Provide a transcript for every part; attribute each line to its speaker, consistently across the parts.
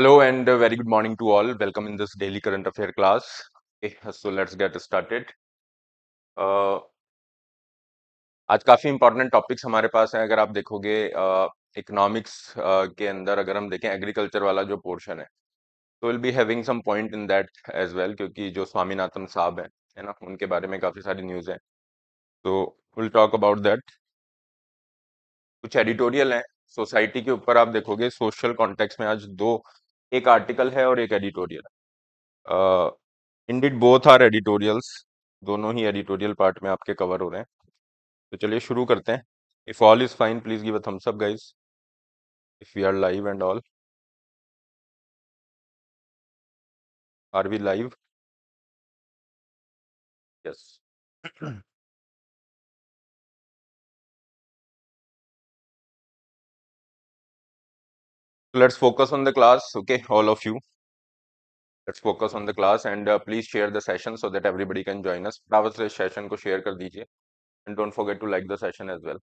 Speaker 1: Hello and a very good morning to all. Welcome in this
Speaker 2: daily current affair class. Okay, so let's get started. Uh,
Speaker 3: आज काफ़ी important topics हमारे पास हैं अगर आप देखोगे economics uh, uh, के अंदर अगर हम देखें एग्रीकल्चर वाला जो पोर्शन है तो will be having some point in that as well क्योंकि जो स्वामीनाथन साहब हैं है ना उनके बारे में काफ़ी सारी न्यूज़ हैं तो विल टॉक अबाउट दैट कुछ एडिटोरियल हैं सोसाइटी के ऊपर आप देखोगे सोशल कॉन्टेक्स्ट में आज दो एक आर्टिकल है और एक editorial indeed both are editorials दोनों ही एडिटोरियल पार्ट में आपके कवर
Speaker 1: हो रहे हैं तो चलिए शुरू करते हैं if all is fine please give a thumbs up guys if we are live and all are we live yes let's focus on the class okay all of you let's
Speaker 3: focus on the class and uh, please share the session so that everybody can join us fटाफट से session ko share kar dijiye and don't forget to like the session as well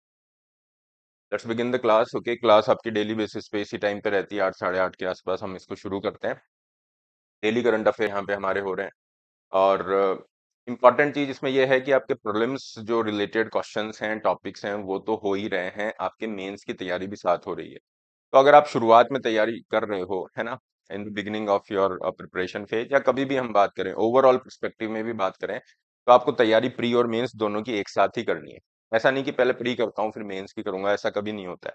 Speaker 3: let's begin the class okay class aapki daily basis pe isi time pe rehti hai 8 8:30 ke aas आसपास hum isko shuru karte hain daily current affair yahan pe hamare ho rahe hain aur important uh, चीज़ इसमें यह है कि आपके problems जो related questions हैं topics हैं वो तो हो ही रहे हैं आपके मेंस की तैयारी भी साथ हो रही है तो अगर आप शुरुआत में तैयारी कर रहे हो है ना in the beginning of your preparation phase या कभी भी हम बात करें ओवरऑल परस्पेक्टिव में भी बात करें तो आपको तैयारी प्री और मेंस दोनों की एक साथ ही करनी है ऐसा नहीं कि पहले प्री करता हूँ फिर मेंस की करूंगा ऐसा कभी नहीं होता है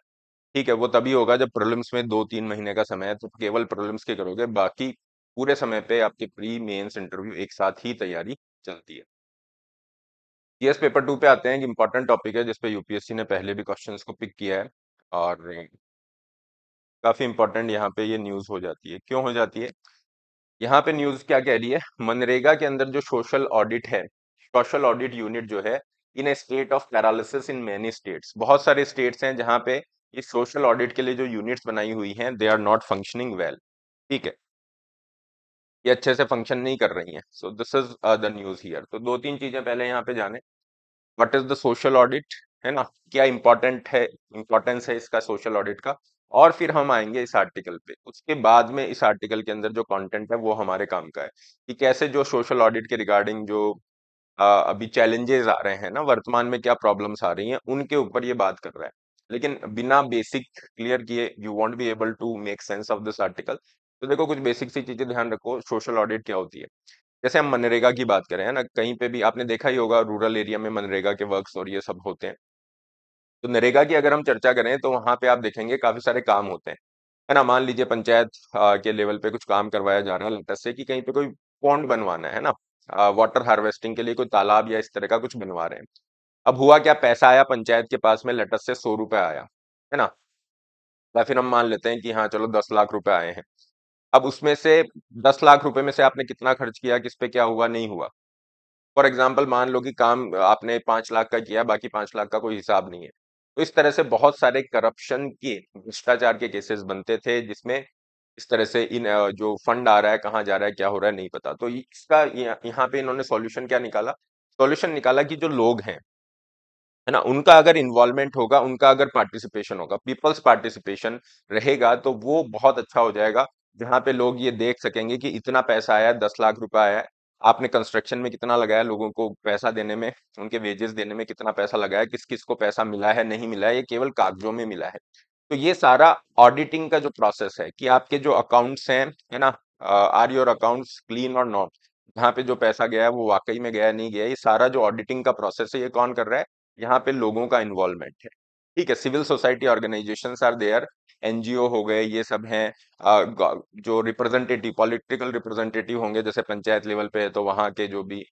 Speaker 3: ठीक है वो तभी होगा जब प्रॉब्लम्स में दो तीन महीने का समय है तो केवल प्रॉब्लम्स के करोगे बाकी पूरे समय पे आपके प्री मेंस इंटरव्यू एक साथ ही तैयारी चलती है यस पेपर टू पे आते हैं एक इंपॉर्टेंट टॉपिक है जिसपे यूपीएससी ने पहले भी क्वेश्चन को पिक किया है और काफ़ी इंपॉर्टेंट यहाँ पे ये न्यूज़ हो जाती है। क्यों हो जाती है? यहाँ पे न्यूज़ क्या कह रही है मनरेगा के अंदर जो सोशल ऑडिट है, सोशल ऑडिट यूनिट जो है in a state of paralysis in many states बहुत सारे स्टेट्स हैं जहाँ पे इस सोशल ऑडिट के लिए जो यूनिट्स बनाई हुई हैं they are not functioning well ठीक है। ये अच्छे से फंक्शन नहीं कर रही हैं। So this is the news here तो दो तीन चीज़ें पहले यहाँ पे जाने what is the social audit है ना? क्या इंपॉर्टेंट है इंपॉर्टेंस है इसका सोशल ऑडिट का? और फिर हम आएंगे इस आर्टिकल पे उसके बाद में इस आर्टिकल के अंदर जो कंटेंट है वो हमारे काम का है कि कैसे जो सोशल ऑडिट के रिगार्डिंग जो आ, अभी चैलेंजेस आ रहे हैं ना वर्तमान में क्या प्रॉब्लम्स आ रही हैं उनके ऊपर ये बात कर रहा है लेकिन बिना बेसिक क्लियर किए you won't be able to make sense of this article तो देखो कुछ बेसिक सी चीज़ें ध्यान रखो सोशल ऑडिट क्या होती है जैसे हम मनरेगा की बात करें है ना कहीं पे भी आपने देखा ही होगा रूरल एरिया में मनरेगा के वर्क्स और ये सब होते हैं तो नरेगा की अगर हम चर्चा करें तो वहाँ पे आप देखेंगे काफ़ी सारे काम होते हैं है ना मान लीजिए पंचायत के लेवल पे कुछ काम करवाया जा रहा है लेटस से कि कहीं पे कोई पॉन्ड बनवाना है ना वाटर हार्वेस्टिंग के लिए कोई तालाब या इस तरह का कुछ बनवा रहे हैं अब हुआ क्या पैसा आया पंचायत के पास में लटस से सौ रुपये आया है ना या फिर हम मान लेते हैं कि हाँ चलो दस लाख रुपए आए हैं अब उसमें से दस लाख रुपए में से आपने कितना खर्च किया किस पे क्या हुआ नहीं हुआ फॉर एग्जाम्पल मान लो कि काम आपने पांच लाख का किया बाकी पांच लाख का कोई हिसाब नहीं है तो इस तरह से बहुत सारे करप्शन के भ्रष्टाचार के केसेस बनते थे जिसमें इस तरह से इन जो फंड आ रहा है कहाँ जा रहा है क्या हो रहा है नहीं पता तो इसका यहाँ पे इन्होंने सॉल्यूशन क्या निकाला सॉल्यूशन निकाला कि जो लोग हैं है ना उनका अगर इन्वॉल्वमेंट होगा उनका अगर पार्टिसिपेशन होगा पीपल्स पार्टिसिपेशन रहेगा तो वो बहुत अच्छा हो जाएगा जहाँ पे लोग ये देख सकेंगे कि इतना पैसा आया दस लाख रुपए आया आपने कंस्ट्रक्शन में कितना लगाया लोगों को पैसा देने में उनके वेजेस देने में कितना पैसा लगाया किस किस को पैसा मिला है नहीं मिला है ये केवल कागजों में मिला है तो ये सारा ऑडिटिंग का जो प्रोसेस है कि आपके जो अकाउंट्स हैं है ना आर योर अकाउंट्स क्लीन और नॉट यहाँ पे जो पैसा गया है वो वाकई में गया नहीं गया ये सारा जो ऑडिटिंग का प्रोसेस है ये कौन कर रहा है यहाँ पे लोगों का इन्वॉल्वमेंट है ठीक है civil society organisation are there NGO हो गए ये सब हैं जो रिप्रेजेंटेटिव पॉलिटिकल रिप्रेजेंटेटिव होंगे जैसे पंचायत लेवल पे है तो वहाँ के जो भी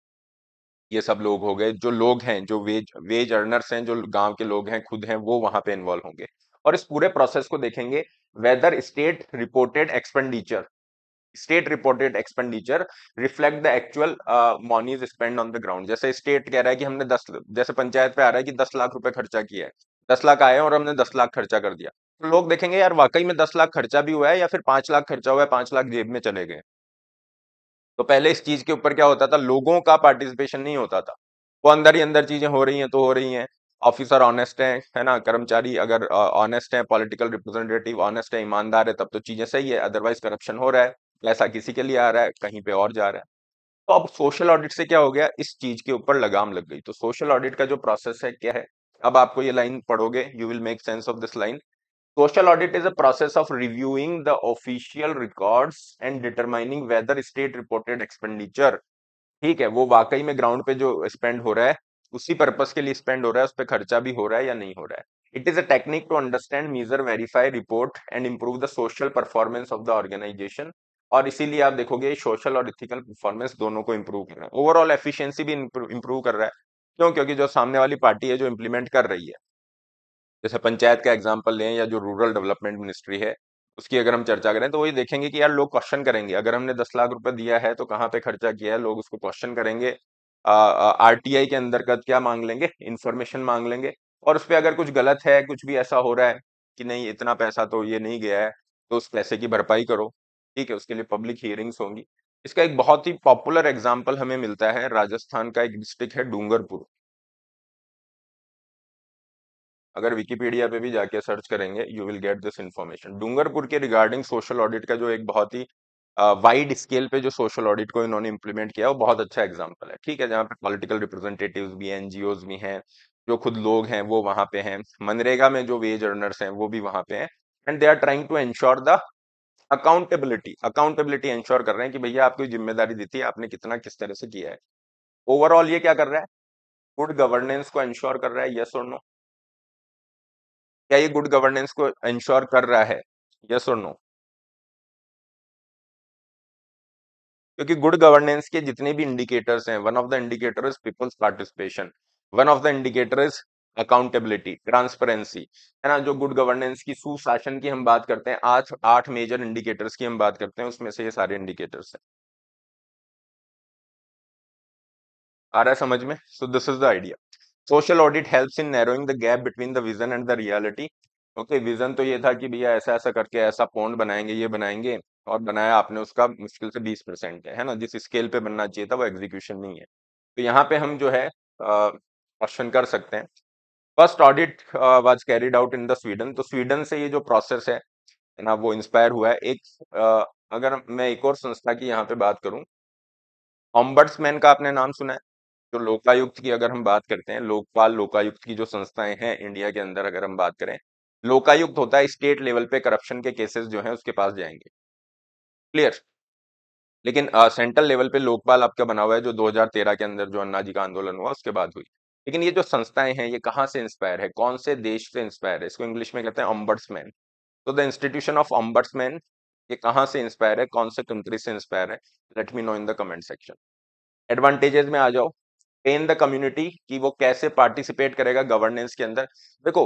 Speaker 3: ये सब लोग हो गए जो लोग हैं जो वेज वेज अर्नर्स हैं जो गांव के लोग हैं खुद हैं वो वहाँ पे इन्वॉल्व होंगे और इस पूरे प्रोसेस को देखेंगे whether state reported expenditure state reported expenditure reflect the actual monies spend on the ground जैसे स्टेट कह रहा है कि हमने दस जैसे पंचायत पे आ रहा है कि दस लाख रुपए खर्चा किया है दस लाख आए और हमने दस लाख खर्चा कर दिया तो लोग देखेंगे यार वाकई में दस लाख खर्चा भी हुआ है या फिर पांच लाख खर्चा हुआ है पांच लाख जेब में चले गए तो पहले इस चीज के ऊपर क्या होता था लोगों का पार्टिसिपेशन नहीं होता था वो अंदर ही अंदर चीजें हो रही हैं तो हो रही हैं ऑफिसर ऑनेस्ट हैं है ना कर्मचारी अगर ऑनेस्ट हैं पॉलिटिकल रिप्रेजेंटेटिव ऑनेस्ट है ईमानदार है तब तो चीजें सही है अदरवाइज करप्शन हो रहा है पैसा किसी के लिए आ रहा है कहीं पे और जा रहा है तो अब सोशल ऑडिट से क्या हो गया इस चीज के ऊपर लगाम लग गई तो सोशल ऑडिट का जो प्रोसेस है क्या है अब आपको ये लाइन पढ़ोगे you will make sense of this line social audit is a process of reviewing the official records and determining whether state reported expenditure ठीक है वो वाकई में ग्राउंड पे जो स्पेंड हो रहा है उसी पर्पज के लिए स्पेंड हो रहा है उस पर खर्चा भी हो रहा है या नहीं हो रहा है it is a technique to understand measure verify report and improve the social performance of the organisation और इसीलिए आप देखोगे सोशल और इथिकल परफॉर्मेंस दोनों को इम्प्रूव कर रहा है ओवरऑल एफिशिएंसी भी इम्प्रूव कर रहा है क्यों क्योंकि जो सामने वाली पार्टी है जो इम्प्लीमेंट कर रही है जैसे पंचायत का एग्जाम्पल लें या जो रूरल डेवलपमेंट मिनिस्ट्री है उसकी अगर हम चर्चा करें तो वही देखेंगे कि यार लोग क्वेश्चन करेंगे अगर हमने दस लाख रुपए दिया है तो कहाँ पे खर्चा किया है लोग उसको क्वेश्चन करेंगे आई के अंतर्गत क्या मांग लेंगे इन्फॉर्मेशन मांग लेंगे और उस पर अगर कुछ गलत है कुछ भी ऐसा हो रहा है कि नहीं इतना पैसा तो ये नहीं गया है तो उस पैसे की भरपाई करो ठीक है उसके लिए पब्लिक हियरिंग्स होंगी इसका एक बहुत ही पॉपुलर एग्जाम्पल हमें मिलता है राजस्थान का एक डिस्ट्रिक्ट है डूंगरपुर अगर विकीपीडिया पे भी जाके सर्च करेंगे you will get this information Dungarpur के रिगार्डिंग सोशल ऑडिट का जो एक बहुत ही वाइड स्केल पे जो सोशल ऑडिट को इन्होंने इम्प्लीमेंट किया वो बहुत अच्छा एग्जाम्पल है ठीक है जहाँ पे पॉलिटिकल रिप्रेजेंटेटिव्स भी हैं एनजीओ भी हैं जो खुद लोग हैं वो वहाँ पे हैं मनरेगा में जो वेज अर्नर्स हैं वो भी वहाँ पे हैं and they are trying to ensure the accountability accountability ensure कर रहे हैं कि भैया आपकी जिम्मेदारी दी थी आपने कितना किस तरह से किया है ओवरऑल ये क्या कर रहा है गुड गवर्नेंस को
Speaker 1: इंश्योर कर रहा है यस और नो क्या ये गुड गवर्नेंस को इंश्योर कर रहा है यस और नो क्योंकि
Speaker 2: गुड गवर्नेंस के जितने भी इंडिकेटर्स हैं one of the indicator is people's participation one of the
Speaker 3: indicator is accountability transparency है ना जो गुड गवर्नेंस की सुशासन की हम
Speaker 2: बात करते हैं आठ आठ मेजर इंडिकेटर्स की हम बात करते हैं उसमें से ये सारे इंडिकेटर्स हैं आ रहा है समझ में so this is the idea
Speaker 3: social audit helps in narrowing the gap between the vision and the reality okay vision तो ये था कि भैया ऐसा ऐसा करके ऐसा पॉन्ड बनाएंगे ये बनाएंगे और बनाया आपने उसका मुश्किल से बीस परसेंट है ना जिस स्केल पे बनना चाहिए था वो एग्जीक्यूशन नहीं है तो यहाँ पे हम जो है क्वेश्चन कर सकते हैं first audit was carried out in the Sweden तो स्वीडन से ये जो प्रोसेस है ना वो इंस्पायर हुआ है एक uh, अगर मैं एक और संस्था की यहाँ पे बात करूँ ऑम्बर्ट्समैन का आपने नाम सुना है जो लोकायुक्त की अगर हम बात करते हैं लोकपाल लोकायुक्त की जो संस्थाएं हैं इंडिया के अंदर अगर हम बात करें लोकायुक्त होता है स्टेट लेवल पे करप्शन के केसेस जो हैं उसके पास जाएंगे क्लियर लेकिन सेंट्रल लेवल पे लोकपाल आपका बना हुआ है जो 2013 के अंदर जो अन्ना जी का आंदोलन हुआ उसके बाद हुई लेकिन ये जो संस्थाएं हैं ये कहाँ से इंस्पायर है कौन से देश से इंस्पायर है इसको इंग्लिश में कहते हैं अम्बर्समैन तो द इंस्टीट्यूशन ऑफ अम्बर्समैन ये कहाँ से इंस्पायर है कौन से कंट्री से इंस्पायर है let me know in the comment section advantages में आ जाओ इन द कम्युनिटी कि वो कैसे पार्टिसिपेट करेगा गवर्नेंस के अंदर देखो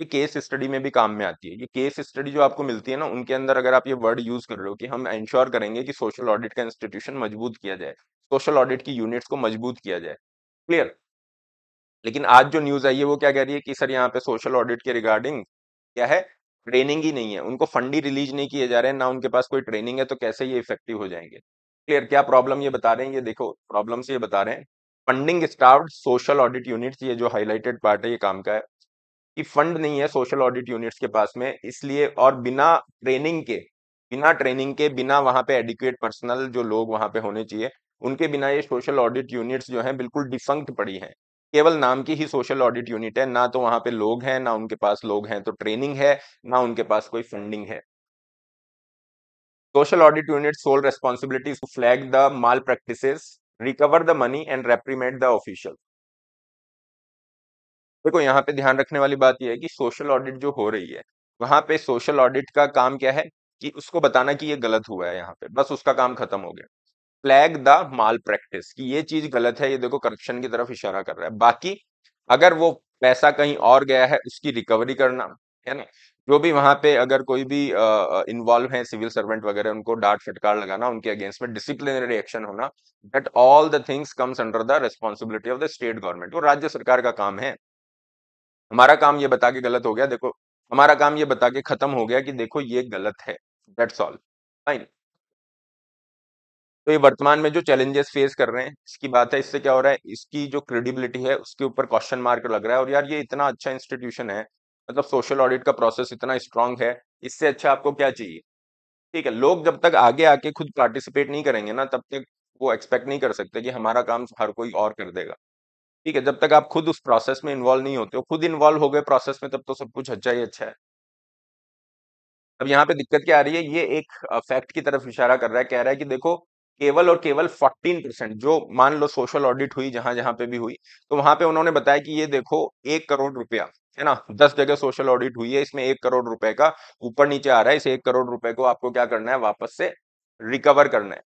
Speaker 3: ये केस स्टडी में भी काम में आती है ये केस स्टडी जो आपको मिलती है ना उनके अंदर अगर आप ये वर्ड यूज कर रहे हो कि हम इंश्योर करेंगे कि सोशल ऑडिट का इंस्टीट्यूशन मजबूत किया जाए सोशल ऑडिट की यूनिट्स को मजबूत किया जाए क्लियर लेकिन आज जो न्यूज आई है वो क्या कह रही है कि सर यहाँ पे सोशल ऑडिट के रिगार्डिंग क्या है ट्रेनिंग ही नहीं है उनको फंड ही रिलीज नहीं किए जा रहे हैं ना उनके पास कोई ट्रेनिंग है तो कैसे ये इफेक्टिव हो जाएंगे क्लियर क्या प्रॉब्लम ये बता रहे हैं ये देखो प्रॉब्लम ये बता रहे हैं funding staff social audit units ये जो हाईलाइटेड पार्ट है ये काम का है कि फंड नहीं है सोशल ऑडिट यूनिट्स के पास में इसलिए और बिना ट्रेनिंग के बिना ट्रेनिंग के बिना वहां पे एडिक्वेट पर्सनल जो लोग वहाँ पे होने चाहिए उनके बिना ये सोशल ऑडिट यूनिट्स जो हैं बिल्कुल डिफंक्ट पड़ी हैं केवल नाम की ही सोशल ऑडिट यूनिट है ना तो वहां पे लोग हैं ना उनके पास लोग हैं तो ट्रेनिंग है ना उनके पास कोई फंडिंग है social audit unit sole responsibility is to flag the malpractices recover the money and reprimand the देखो यहाँ पे ध्यान रखने वाली बात यह है कि सोशल ऑडिट जो हो रही है वहां पे सोशल ऑडिट का काम क्या है कि उसको बताना कि ये गलत हुआ है यहाँ पे बस उसका काम खत्म हो गया फ्लैग द माल प्रैक्टिस कि ये चीज गलत है ये देखो करप्शन की तरफ इशारा कर रहा है बाकी अगर वो पैसा कहीं और गया है उसकी रिकवरी करना है ना जो भी वहां पे अगर कोई भी इन्वॉल्व है सिविल सर्वेंट वगैरह उनको डांट फटकार लगाना उनके अगेंस्ट में डिसिप्लिनरी एक्शन होना that all the things comes under the responsibility of the state government वो राज्य सरकार का काम है हमारा काम ये बता के गलत हो गया देखो हमारा काम ये बता के खत्म हो गया कि देखो ये गलत है दैट्स ऑल फाइन तो ये वर्तमान में जो चैलेंजेस फेस कर रहे हैं इसकी बात है इससे क्या हो रहा है इसकी जो क्रेडिबिलिटी है उसके ऊपर क्वेश्चन मार्क लग रहा है और यार ये इतना अच्छा इंस्टीट्यूशन है मतलब सोशल ऑडिट का प्रोसेस इतना स्ट्रांग है इससे अच्छा आपको क्या चाहिए ठीक है लोग जब तक आगे आके खुद पार्टिसिपेट नहीं करेंगे ना तब तक वो एक्सपेक्ट नहीं कर सकते कि हमारा काम हर कोई और कर देगा ठीक है जब तक आप खुद उस प्रोसेस में इन्वॉल्व नहीं होते हो खुद इन्वॉल्व हो गए प्रोसेस में तब तो सब कुछ अच्छा ही अच्छा है अब यहाँ पे दिक्कत क्या आ रही है ये एक फैक्ट की तरफ इशारा कर रहा है कह रहा है कि देखो केवल और केवल 14 परसेंट जो मान लो सोशल ऑडिट हुई जहां जहां पे भी हुई तो वहां पे उन्होंने बताया कि ये देखो एक करोड़ रुपया है ना दस जगह सोशल ऑडिट हुई है इसमें एक करोड़ रुपए का ऊपर नीचे आ रहा है इस एक करोड़ रुपए को आपको क्या करना है वापस से रिकवर करना है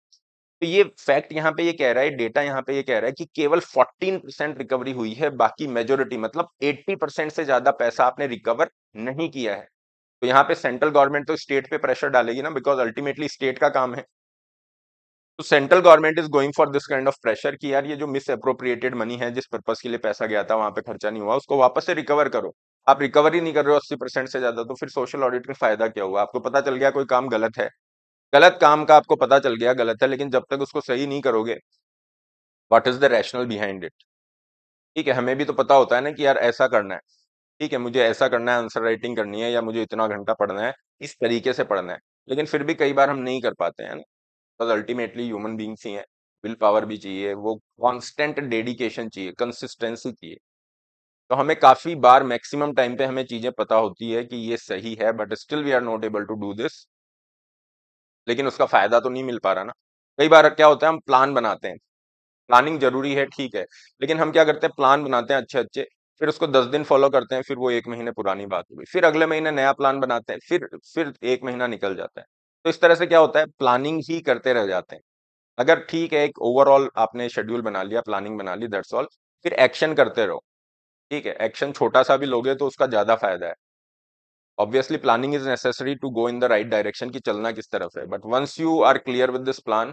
Speaker 3: तो ये फैक्ट यहाँ पे ये कह रहा है डेटा यहाँ पे ये कह रहा है कि केवल 14 परसेंट रिकवरी हुई है बाकी मेजोरिटी मतलब 80 परसेंट से ज्यादा पैसा आपने रिकवर नहीं किया है तो यहाँ पे सेंट्रल गवर्नमेंट तो स्टेट पे प्रेशर डालेगी ना बिकॉज अल्टीमेटली स्टेट का काम है तो central government is going for this kind of pressure कि यार ये जो मिस अप्रोप्रिएटेड मनी है जिस पर्पज के लिए पैसा गया था वहां पे खर्चा नहीं हुआ उसको वापस से रिकवर करो आप रिकवर ही नहीं कर रहे हो अस्सी परसेंट से ज्यादा तो फिर सोशल ऑडिट में फायदा क्या हुआ आपको पता चल गया कोई काम गलत है गलत काम का आपको पता चल गया गलत है लेकिन जब तक उसको सही नहीं करोगे what is the rational behind it ठीक है हमें भी तो पता होता है ना कि यार ऐसा करना है ठीक है मुझे ऐसा करना है आंसर राइटिंग करनी है या मुझे इतना घंटा पढ़ना है इस तरीके से पढ़ना है लेकिन फिर भी कई बार हम नहीं कर पाते हैं ना बिकॉज अल्टीमेटली ह्यूमन बींग्स ही हैं विल पावर भी चाहिए वो कॉन्स्टेंट डेडिकेशन चाहिए कंसिस्टेंसी चाहिए तो हमें काफ़ी बार मैक्सिमम टाइम पे हमें चीज़ें पता होती है कि ये सही है but still we are not able to do this लेकिन उसका फ़ायदा तो नहीं मिल पा रहा ना कई बार क्या होता है हम प्लान बनाते हैं प्लानिंग जरूरी है ठीक है लेकिन हम क्या करते हैं प्लान बनाते हैं अच्छे अच्छे फिर उसको दस दिन फॉलो करते हैं फिर वो एक महीने पुरानी बात हो गई फिर अगले महीने नया प्लान बनाते हैं फिर फिर एक महीना निकल जाता है तो इस तरह से क्या होता है प्लानिंग ही करते रह जाते हैं अगर ठीक है एक ओवरऑल आपने शेड्यूल बना लिया प्लानिंग बना ली दैट्स ऑल फिर एक्शन करते रहो ठीक है एक्शन छोटा सा भी लोगे तो उसका ज़्यादा फायदा है obviously planning is necessary to go in the right direction कि चलना किस तरफ है but once you are clear with this plan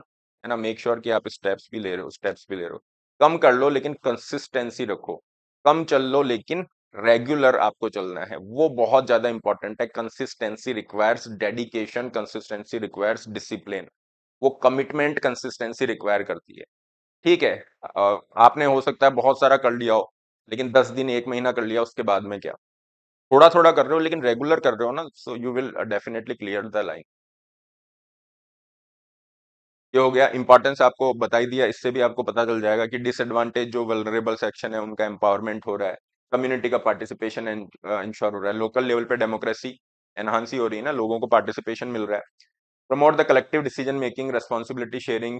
Speaker 3: है ना मेक श्योर कि आप स्टेप्स भी ले रहे हो स्टेप्स भी ले रहे हो कम कर लो लेकिन कंसिस्टेंसी रखो कम चल लो लेकिन रेगुलर आपको चलना है वो बहुत ज्यादा इंपॉर्टेंट है consistency requires dedication consistency requires discipline वो कमिटमेंट कंसिस्टेंसी रिक्वायर करती है ठीक है आपने हो सकता है बहुत सारा कर लिया हो लेकिन दस दिन एक महीना कर लिया उसके बाद में क्या थोड़ा थोड़ा कर रहे हो लेकिन रेगुलर कर रहे हो ना so you will definitely clear the line ये हो गया इंपॉर्टेंस आपको बताई दिया इससे भी आपको पता चल जाएगा कि डिसएडवांटेज जो वेलरेबल सेक्शन है उनका एम्पावरमेंट हो रहा है कम्युनिटी का पार्टिसिपेशन इंश्योर uh, हो रहा है लोकल लेवल पे डेमोक्रेसी एनहांस ही हो रही है ना लोगों को पार्टिसिपेशन मिल रहा है promote the collective decision making responsibility sharing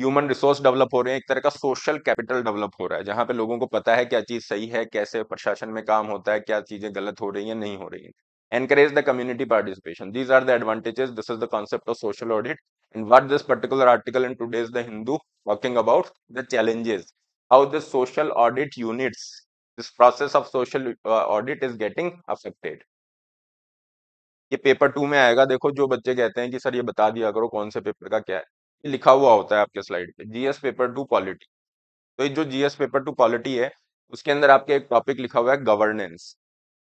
Speaker 3: human resource develop हो रहे हैं एक तरह का सोशल कैपिटल डेवलप हो रहा है जहाँ पे लोगों को पता है क्या चीज सही है कैसे प्रशासन में काम होता है क्या चीजें गलत हो रही है नहीं हो रही है encourage the community participation these are the advantages this is the concept of social audit and what this particular article in today's the Hindu working about the challenges how the social audit units this process of social uh, audit is getting affected ये paper two में आएगा देखो जो बच्चे कहते हैं कि sir ये बता दिया करो कौन से पेपर का क्या है लिखा हुआ होता है आपके स्लाइड पे जीएस पेपर टू क्वालिटी तो ये जो जीएस पेपर टू क्वालिटी है उसके अंदर आपके एक टॉपिक लिखा
Speaker 2: हुआ है गवर्नेंस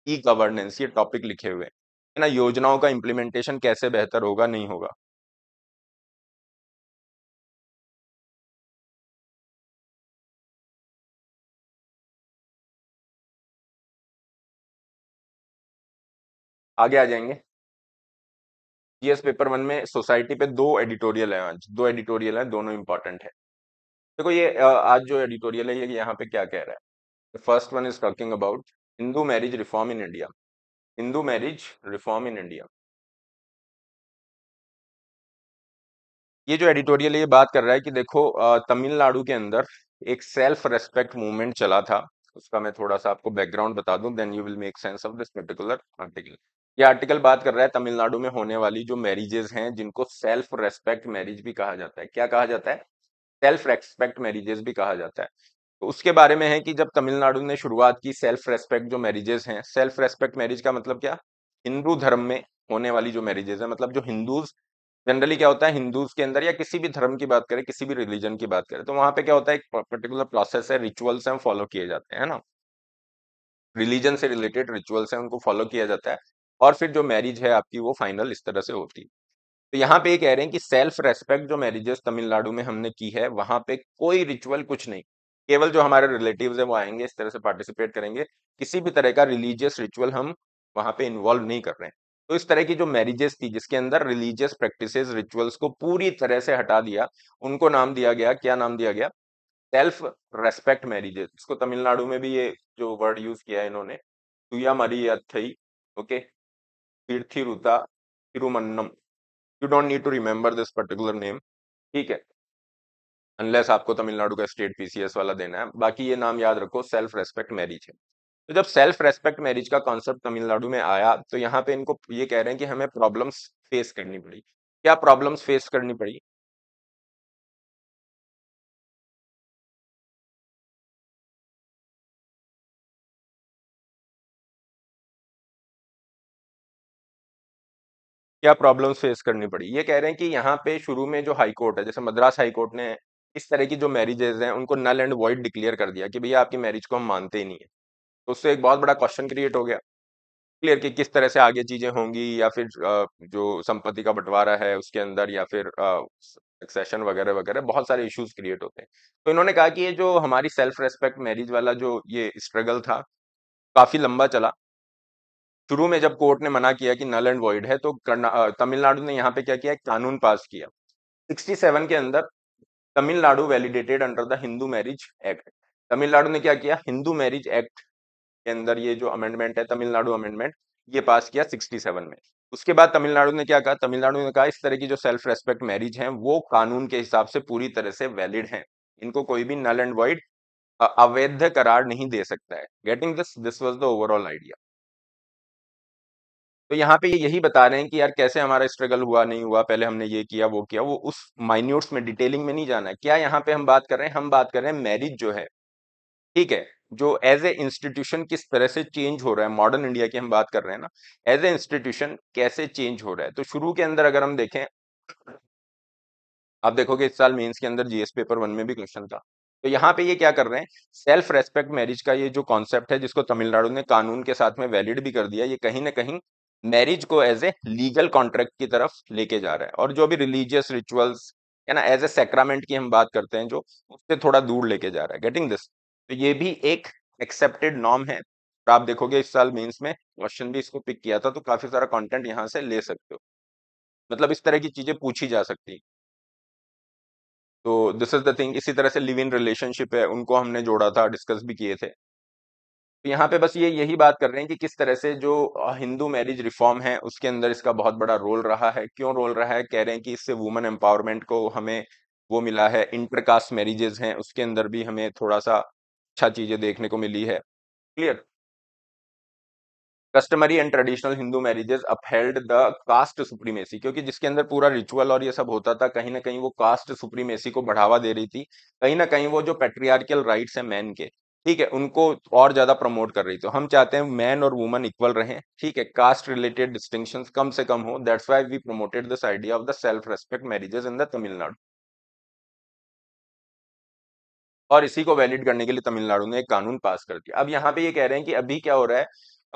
Speaker 2: ई गवर्नेंस ये टॉपिक लिखे हुए हैं ना योजनाओं का इम्प्लीमेंटेशन
Speaker 1: कैसे बेहतर होगा नहीं होगा आगे आ जाएंगे
Speaker 2: जीएस पेपर वन में सोसाइटी पे दो एडिटोरियल है आज दो एडिटोरियल है दोनों इंपॉर्टेंट है
Speaker 3: देखो ये आज जो एडिटोरियल है ये यहाँ पे क्या कह रहा है first one is talking about
Speaker 2: Hindu marriage reform in India Hindu marriage reform in India ये जो एडिटोरियल ये बात कर रहा है कि देखो
Speaker 3: तमिलनाडु के अंदर एक सेल्फ रेस्पेक्ट मूवमेंट चला था उसका मैं थोड़ा सा आपको बैकग्राउंड बता दूं then you will make sense of this particular article ये आर्टिकल बात कर रहा है तमिलनाडु में होने वाली जो मैरिजेज हैं जिनको सेल्फ रेस्पेक्ट मैरिज भी कहा जाता है क्या कहा जाता है सेल्फ रेस्पेक्ट मैरिजेज भी कहा जाता है तो उसके बारे में है कि जब तमिलनाडु ने शुरुआत की सेल्फ रेस्पेक्ट जो मैरिजेज हैं सेल्फ रेस्पेक्ट मैरिज का मतलब क्या हिंदू धर्म में होने वाली जो मैरिजेज है मतलब जो हिंदूज जनरली क्या होता है हिंदूज के अंदर या किसी भी धर्म की बात करें किसी भी रिलीजन की बात करें तो वहां पे क्या होता है एक पर्टिकुलर प्रोसेस है रिचुअल्स हैं फॉलो किए जाते हैं ना रिलीजन से रिलेटेड रिचुअल्स हैं उनको फॉलो किया जाता है और फिर जो मैरिज है आपकी वो फाइनल इस तरह से होती है तो यहाँ पे ये कह रहे हैं कि सेल्फ रेस्पेक्ट जो मैरिजेस तमिलनाडु में हमने की है वहां पे कोई रिचुअल कुछ नहीं केवल जो हमारे रिलेटिव्स है वो आएंगे इस तरह से पार्टिसिपेट करेंगे किसी भी तरह का रिलीजियस रिचुअल हम वहाँ पे इन्वॉल्व नहीं कर रहे हैं तो इस तरह की जो मैरिजेस थी जिसके अंदर रिलीजियस प्रैक्टिस रिचुअल्स को पूरी तरह से हटा दिया उनको नाम दिया गया क्या नाम दिया गया सेल्फ रेस्पेक्ट मैरिजेस इसको तमिलनाडु में भी ये जो वर्ड यूज किया
Speaker 2: है इन्होंने तुया मरी अथई ओके कीर्थिरुता तिरुमन्नम you don't need to remember this particular name ठीक है
Speaker 3: अनलेस आपको तमिलनाडु का स्टेट पीसीएस वाला देना है बाकी ये नाम याद रखो सेल्फ रेस्पेक्ट मैरिज है तो जब सेल्फ रेस्पेक्ट मैरिज का कॉन्सेप्ट तमिलनाडु में आया तो यहाँ पे इनको ये कह रहे हैं कि हमें प्रॉब्लम्स
Speaker 1: फेस करनी पड़ी क्या प्रॉब्लम्स फेस करनी पड़ी
Speaker 2: क्या प्रॉब्लम्स फेस करनी पड़ी ये कह रहे हैं कि यहाँ पे शुरू में जो हाई कोर्ट है जैसे मद्रास हाई कोर्ट ने इस
Speaker 3: तरह की जो मैरिजेज हैं उनको नल एंड वॉइड डिक्लेयर कर दिया कि भैया आपकी मैरिज को हम मानते ही नहीं है तो उससे एक बहुत बड़ा क्वेश्चन क्रिएट हो गया क्लियर कि किस तरह से आगे चीज़ें होंगी या फिर जो संपत्ति का बंटवारा है उसके अंदर या फिर एक्सेशन वगैरह वगैरह बहुत सारे इश्यूज क्रिएट होते हैं तो इन्होंने कहा कि ये जो हमारी सेल्फ रेस्पेक्ट मैरिज वाला जो ये स्ट्रगल था काफ़ी लंबा चला शुरू में जब कोर्ट ने मना किया कि नल एंड वॉइड है तो तमिलनाडु ने यहाँ पे क्या किया कानून पास किया 67 के अंदर Tamil Nadu validated under the Hindu marriage act Tamil Nadu ने क्या किया हिंदू मैरिज एक्ट के अंदर ये जो अमेंडमेंट है तमिलनाडु अमेंडमेंट ये पास किया 67 में उसके बाद तमिलनाडु ने क्या कहा तमिलनाडु ने कहा इस तरह की जो सेल्फ रेस्पेक्ट मैरिज है वो कानून के हिसाब से पूरी तरह से वैलिड है इनको कोई भी नल एंड वाइड अवैध करार नहीं दे सकता है getting this this was the overall idea तो यहाँ पे ये यही बता रहे हैं कि यार कैसे हमारा स्ट्रगल हुआ नहीं हुआ पहले हमने ये किया वो किया वो उस माइन्यूट्स में डिटेलिंग में नहीं जाना है क्या यहाँ पे हम बात कर रहे हैं हम बात कर रहे हैं मैरिज जो है ठीक है जो एज ए इंस्टीट्यूशन किस तरह से चेंज हो रहा है मॉडर्न इंडिया की हम बात कर रहे हैं ना एज ए इंस्टीट्यूशन कैसे चेंज हो रहा है तो शुरू के अंदर अगर हम देखें आप देखोगे इस साल मेन्स के अंदर जीएस पेपर वन में भी क्वेश्चन था तो यहाँ पे ये क्या कर रहे हैं सेल्फ रेस्पेक्ट मैरिज का ये जो कॉन्सेप्ट है जिसको तमिलनाडु ने कानून के साथ में वैलिड भी कर दिया ये कहीं ना कहीं मैरिज को एज ए लीगल कॉन्ट्रैक्ट की तरफ लेके जा रहा है और जो भी रिलीजियस रिचुअल्स है ना एज ए सेक्रामेंट की हम बात करते हैं जो उससे थोड़ा दूर लेके जा रहा है गेटिंग दिस तो ये भी एक एक्सेप्टेड नॉर्म है और आप देखोगे इस साल मेंस में क्वेश्चन भी इसको पिक किया था तो काफी सारा कंटेंट यहाँ से ले सकते हो मतलब इस तरह की चीजें पूछी जा सकती हैं तो दिस इज द थिंग इसी तरह से लिव इन रिलेशनशिप है उनको हमने जोड़ा था डिस्कस भी किए थे तो यहाँ पे बस ये यही बात कर रहे हैं कि किस तरह से जो हिंदू मैरिज रिफॉर्म है उसके अंदर इसका बहुत बड़ा रोल रहा है क्यों रोल रहा है कह रहे हैं कि इससे वुमेन एम्पावरमेंट को हमें वो मिला है इंटरकास्ट मैरिजेज हैं उसके अंदर भी हमें थोड़ा सा अच्छा चीजें देखने को मिली है clear customary and traditional Hindu marriages upheld the caste supremacy क्योंकि जिसके अंदर पूरा रिचुअल और ये सब होता था कहीं ना कहीं वो कास्ट सुप्रीमेसी को बढ़ावा दे रही थी कहीं ना कहीं वो जो पेट्रियार्कियल राइट्स है मैन के ठीक है उनको और ज़्यादा प्रमोट कर रही तो हम चाहते हैं मैन और वुमन इक्वल रहें ठीक है कास्ट रिलेटेड डिस्टिंक्शन कम से कम हो that's why we promoted this idea of the self respect marriages in the Tamil Nadu और इसी को वैलिड करने के लिए तमिलनाडु ने एक कानून पास कर दिया अब यहाँ पे ये कह रहे हैं कि अभी क्या हो रहा है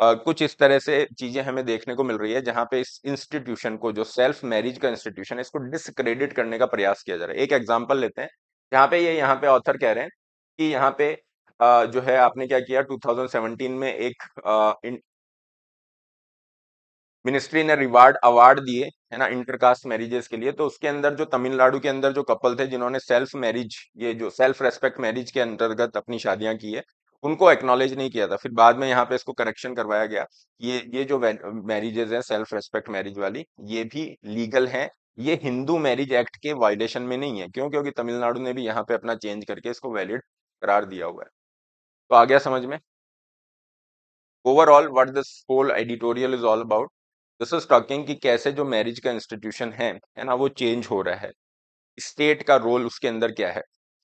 Speaker 3: Uh, कुछ इस तरह से चीजें हमें देखने को मिल रही है जहां पे इस इंस्टीट्यूशन को जो सेल्फ मैरिज का इंस्टीट्यूशन है इसको डिसक्रेडिट करने का प्रयास किया जा रहा है एक एग्जाम्पल लेते हैं जहाँ पे ये यहाँ पे ऑथर कह रहे हैं कि यहाँ पे जो है आपने क्या किया 2017 में एक मिनिस्ट्री ने रिवार्ड अवार्ड दिए है ना इंटरकास्ट मैरिजेस के लिए तो उसके अंदर जो तमिलनाडु के अंदर जो कपल थे जिन्होंने सेल्फ मैरिज ये जो सेल्फ रेस्पेक्ट मैरिज के अंतर्गत अपनी शादियां की है उनको एक्नॉलेज नहीं किया था फिर बाद में यहाँ पे इसको करेक्शन करवाया गया ये ये जो मैरिजेज है सेल्फ रेस्पेक्ट मैरिज वाली ये भी लीगल है ये हिंदू मैरिज एक्ट के वायलेशन में नहीं है क्यों क्योंकि तमिलनाडु ने भी यहाँ पे अपना चेंज करके इसको वैलिड करार दिया हुआ है तो आ गया समझ में overall what this whole editorial is all about this is talking कि कैसे जो मैरिज का इंस्टीट्यूशन है है ना वो चेंज हो रहा है स्टेट का रोल उसके अंदर क्या है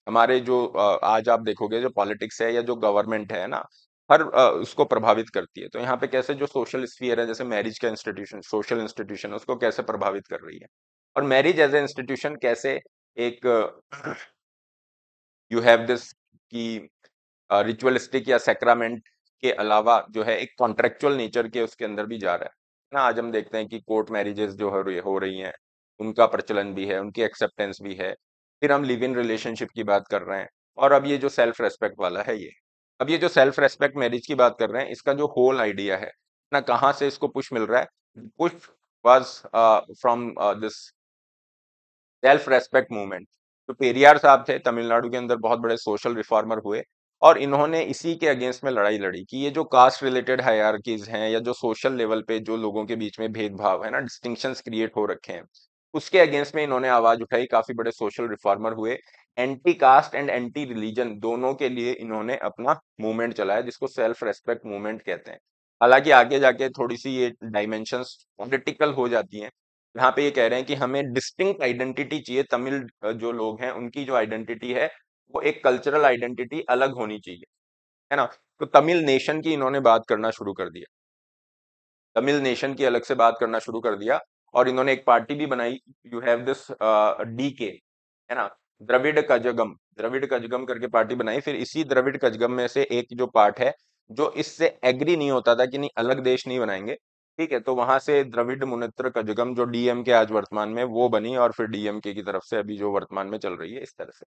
Speaker 3: हमारे जो आज आप देखोगे जो पॉलिटिक्स है या जो गवर्नमेंट है ना हर उसको प्रभावित करती है तो यहाँ पे कैसे जो सोशल स्फीयर है जैसे मैरिज का इंस्टीट्यूशन सोशल इंस्टीट्यूशन उसको कैसे प्रभावित कर रही है और मैरिज एज ए इंस्टीट्यूशन कैसे एक यू हैव दिस की रिचुअलिस्टिक या सेक्रामेंट के अलावा जो है एक कॉन्ट्रेक्चुअल नेचर के उसके अंदर भी जा रहा है ना आज हम देखते हैं कि कोर्ट मैरिजेस जो हो रही हैं उनका प्रचलन भी है उनकी एक्सेप्टेंस भी है फिर हम लिव इन रिलेशनशिप की बात कर रहे हैं और अब ये जो सेल्फ रेस्पेक्ट वाला है ये अब ये जो सेल्फ रेस्पेक्ट मैरिज की बात कर रहे हैं इसका जो होल आइडिया है ना कहाँ से इसको पुश मिल रहा है push was from this self respect movement तो पेरियार साहब थे तमिलनाडु के अंदर बहुत बड़े सोशल रिफॉर्मर हुए और इन्होंने इसी के अगेंस्ट में लड़ाई लड़ी कि ये जो कास्ट रिलेटेड हायरकीज हैं या जो सोशल लेवल पे जो लोगों के बीच में भेदभाव है ना डिस्टिंक्शन क्रिएट हो रखे हैं उसके अगेंस्ट में इन्होंने आवाज उठाई काफी बड़े सोशल रिफॉर्मर हुए anti caste and anti religion दोनों के लिए इन्होंने अपना मूवमेंट चलाया जिसको सेल्फ रेस्पेक्ट मूवमेंट कहते हैं हालांकि आगे जाके थोड़ी सी ये डायमेंशन पॉलिटिकल हो जाती हैं यहाँ पे ये कह रहे हैं कि हमें डिस्टिंक्ट आइडेंटिटी चाहिए तमिल जो लोग हैं उनकी जो आइडेंटिटी है वो एक कल्चरल आइडेंटिटी अलग होनी चाहिए है ना तो तमिल नेशन की इन्होंने बात करना शुरू कर दिया तमिल नेशन की अलग से बात करना शुरू कर दिया और इन्होंने एक पार्टी भी बनाई यू हैव दिस डी के है ना द्रविड कजगम द्रविड कजगम करके पार्टी बनाई फिर इसी द्रविड कजगम में से एक जो पार्ट है जो इससे एग्री नहीं होता था कि नहीं अलग देश नहीं बनाएंगे ठीक है तो वहां से द्रविड मुनित्र कजगम जो डीएम के आज वर्तमान में वो बनी और फिर डीएम के की तरफ से अभी जो वर्तमान में चल रही है इस तरह से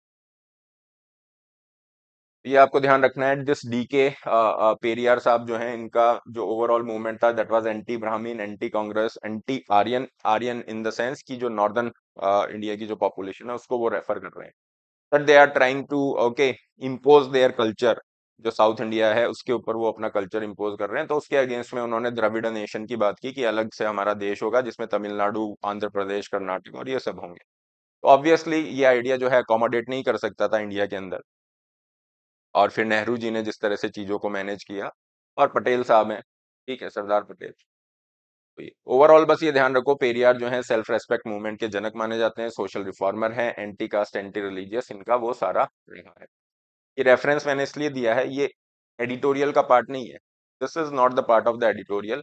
Speaker 3: ये आपको ध्यान रखना है जिस डी के पेरियार साहब जो है इनका जो ओवरऑल मूवमेंट था that was anti Brahmin anti Congress anti Aryan Aryan in the sense कि जो नॉर्दर्न इंडिया की जो पॉपुलेशन है उसको वो रेफर कर रहे हैं but they are trying to okay impose their culture जो साउथ इंडिया है उसके ऊपर वो अपना कल्चर इम्पोज कर रहे हैं तो उसके अगेंस्ट में उन्होंने द्रविड नेशन की बात की कि अलग से हमारा देश होगा जिसमें तमिलनाडु आंध्र प्रदेश कर्नाटक और ये सब होंगे तो ऑब्वियसली ये आइडिया जो है अकोमोडेट नहीं कर सकता था इंडिया के अंदर और फिर नेहरू जी ने जिस तरह से चीज़ों को मैनेज किया और पटेल साहब हैं ठीक है सरदार पटेल तो ओवरऑल बस ये ध्यान रखो पेरियार जो है सेल्फ रेस्पेक्ट मूवमेंट के जनक माने जाते हैं सोशल रिफॉर्मर हैं एंटी कास्ट एंटी रिलीजियस इनका वो सारा रहा है ये रेफरेंस मैंने इसलिए दिया है ये एडिटोरियल का पार्ट नहीं है this is not the part of the editorial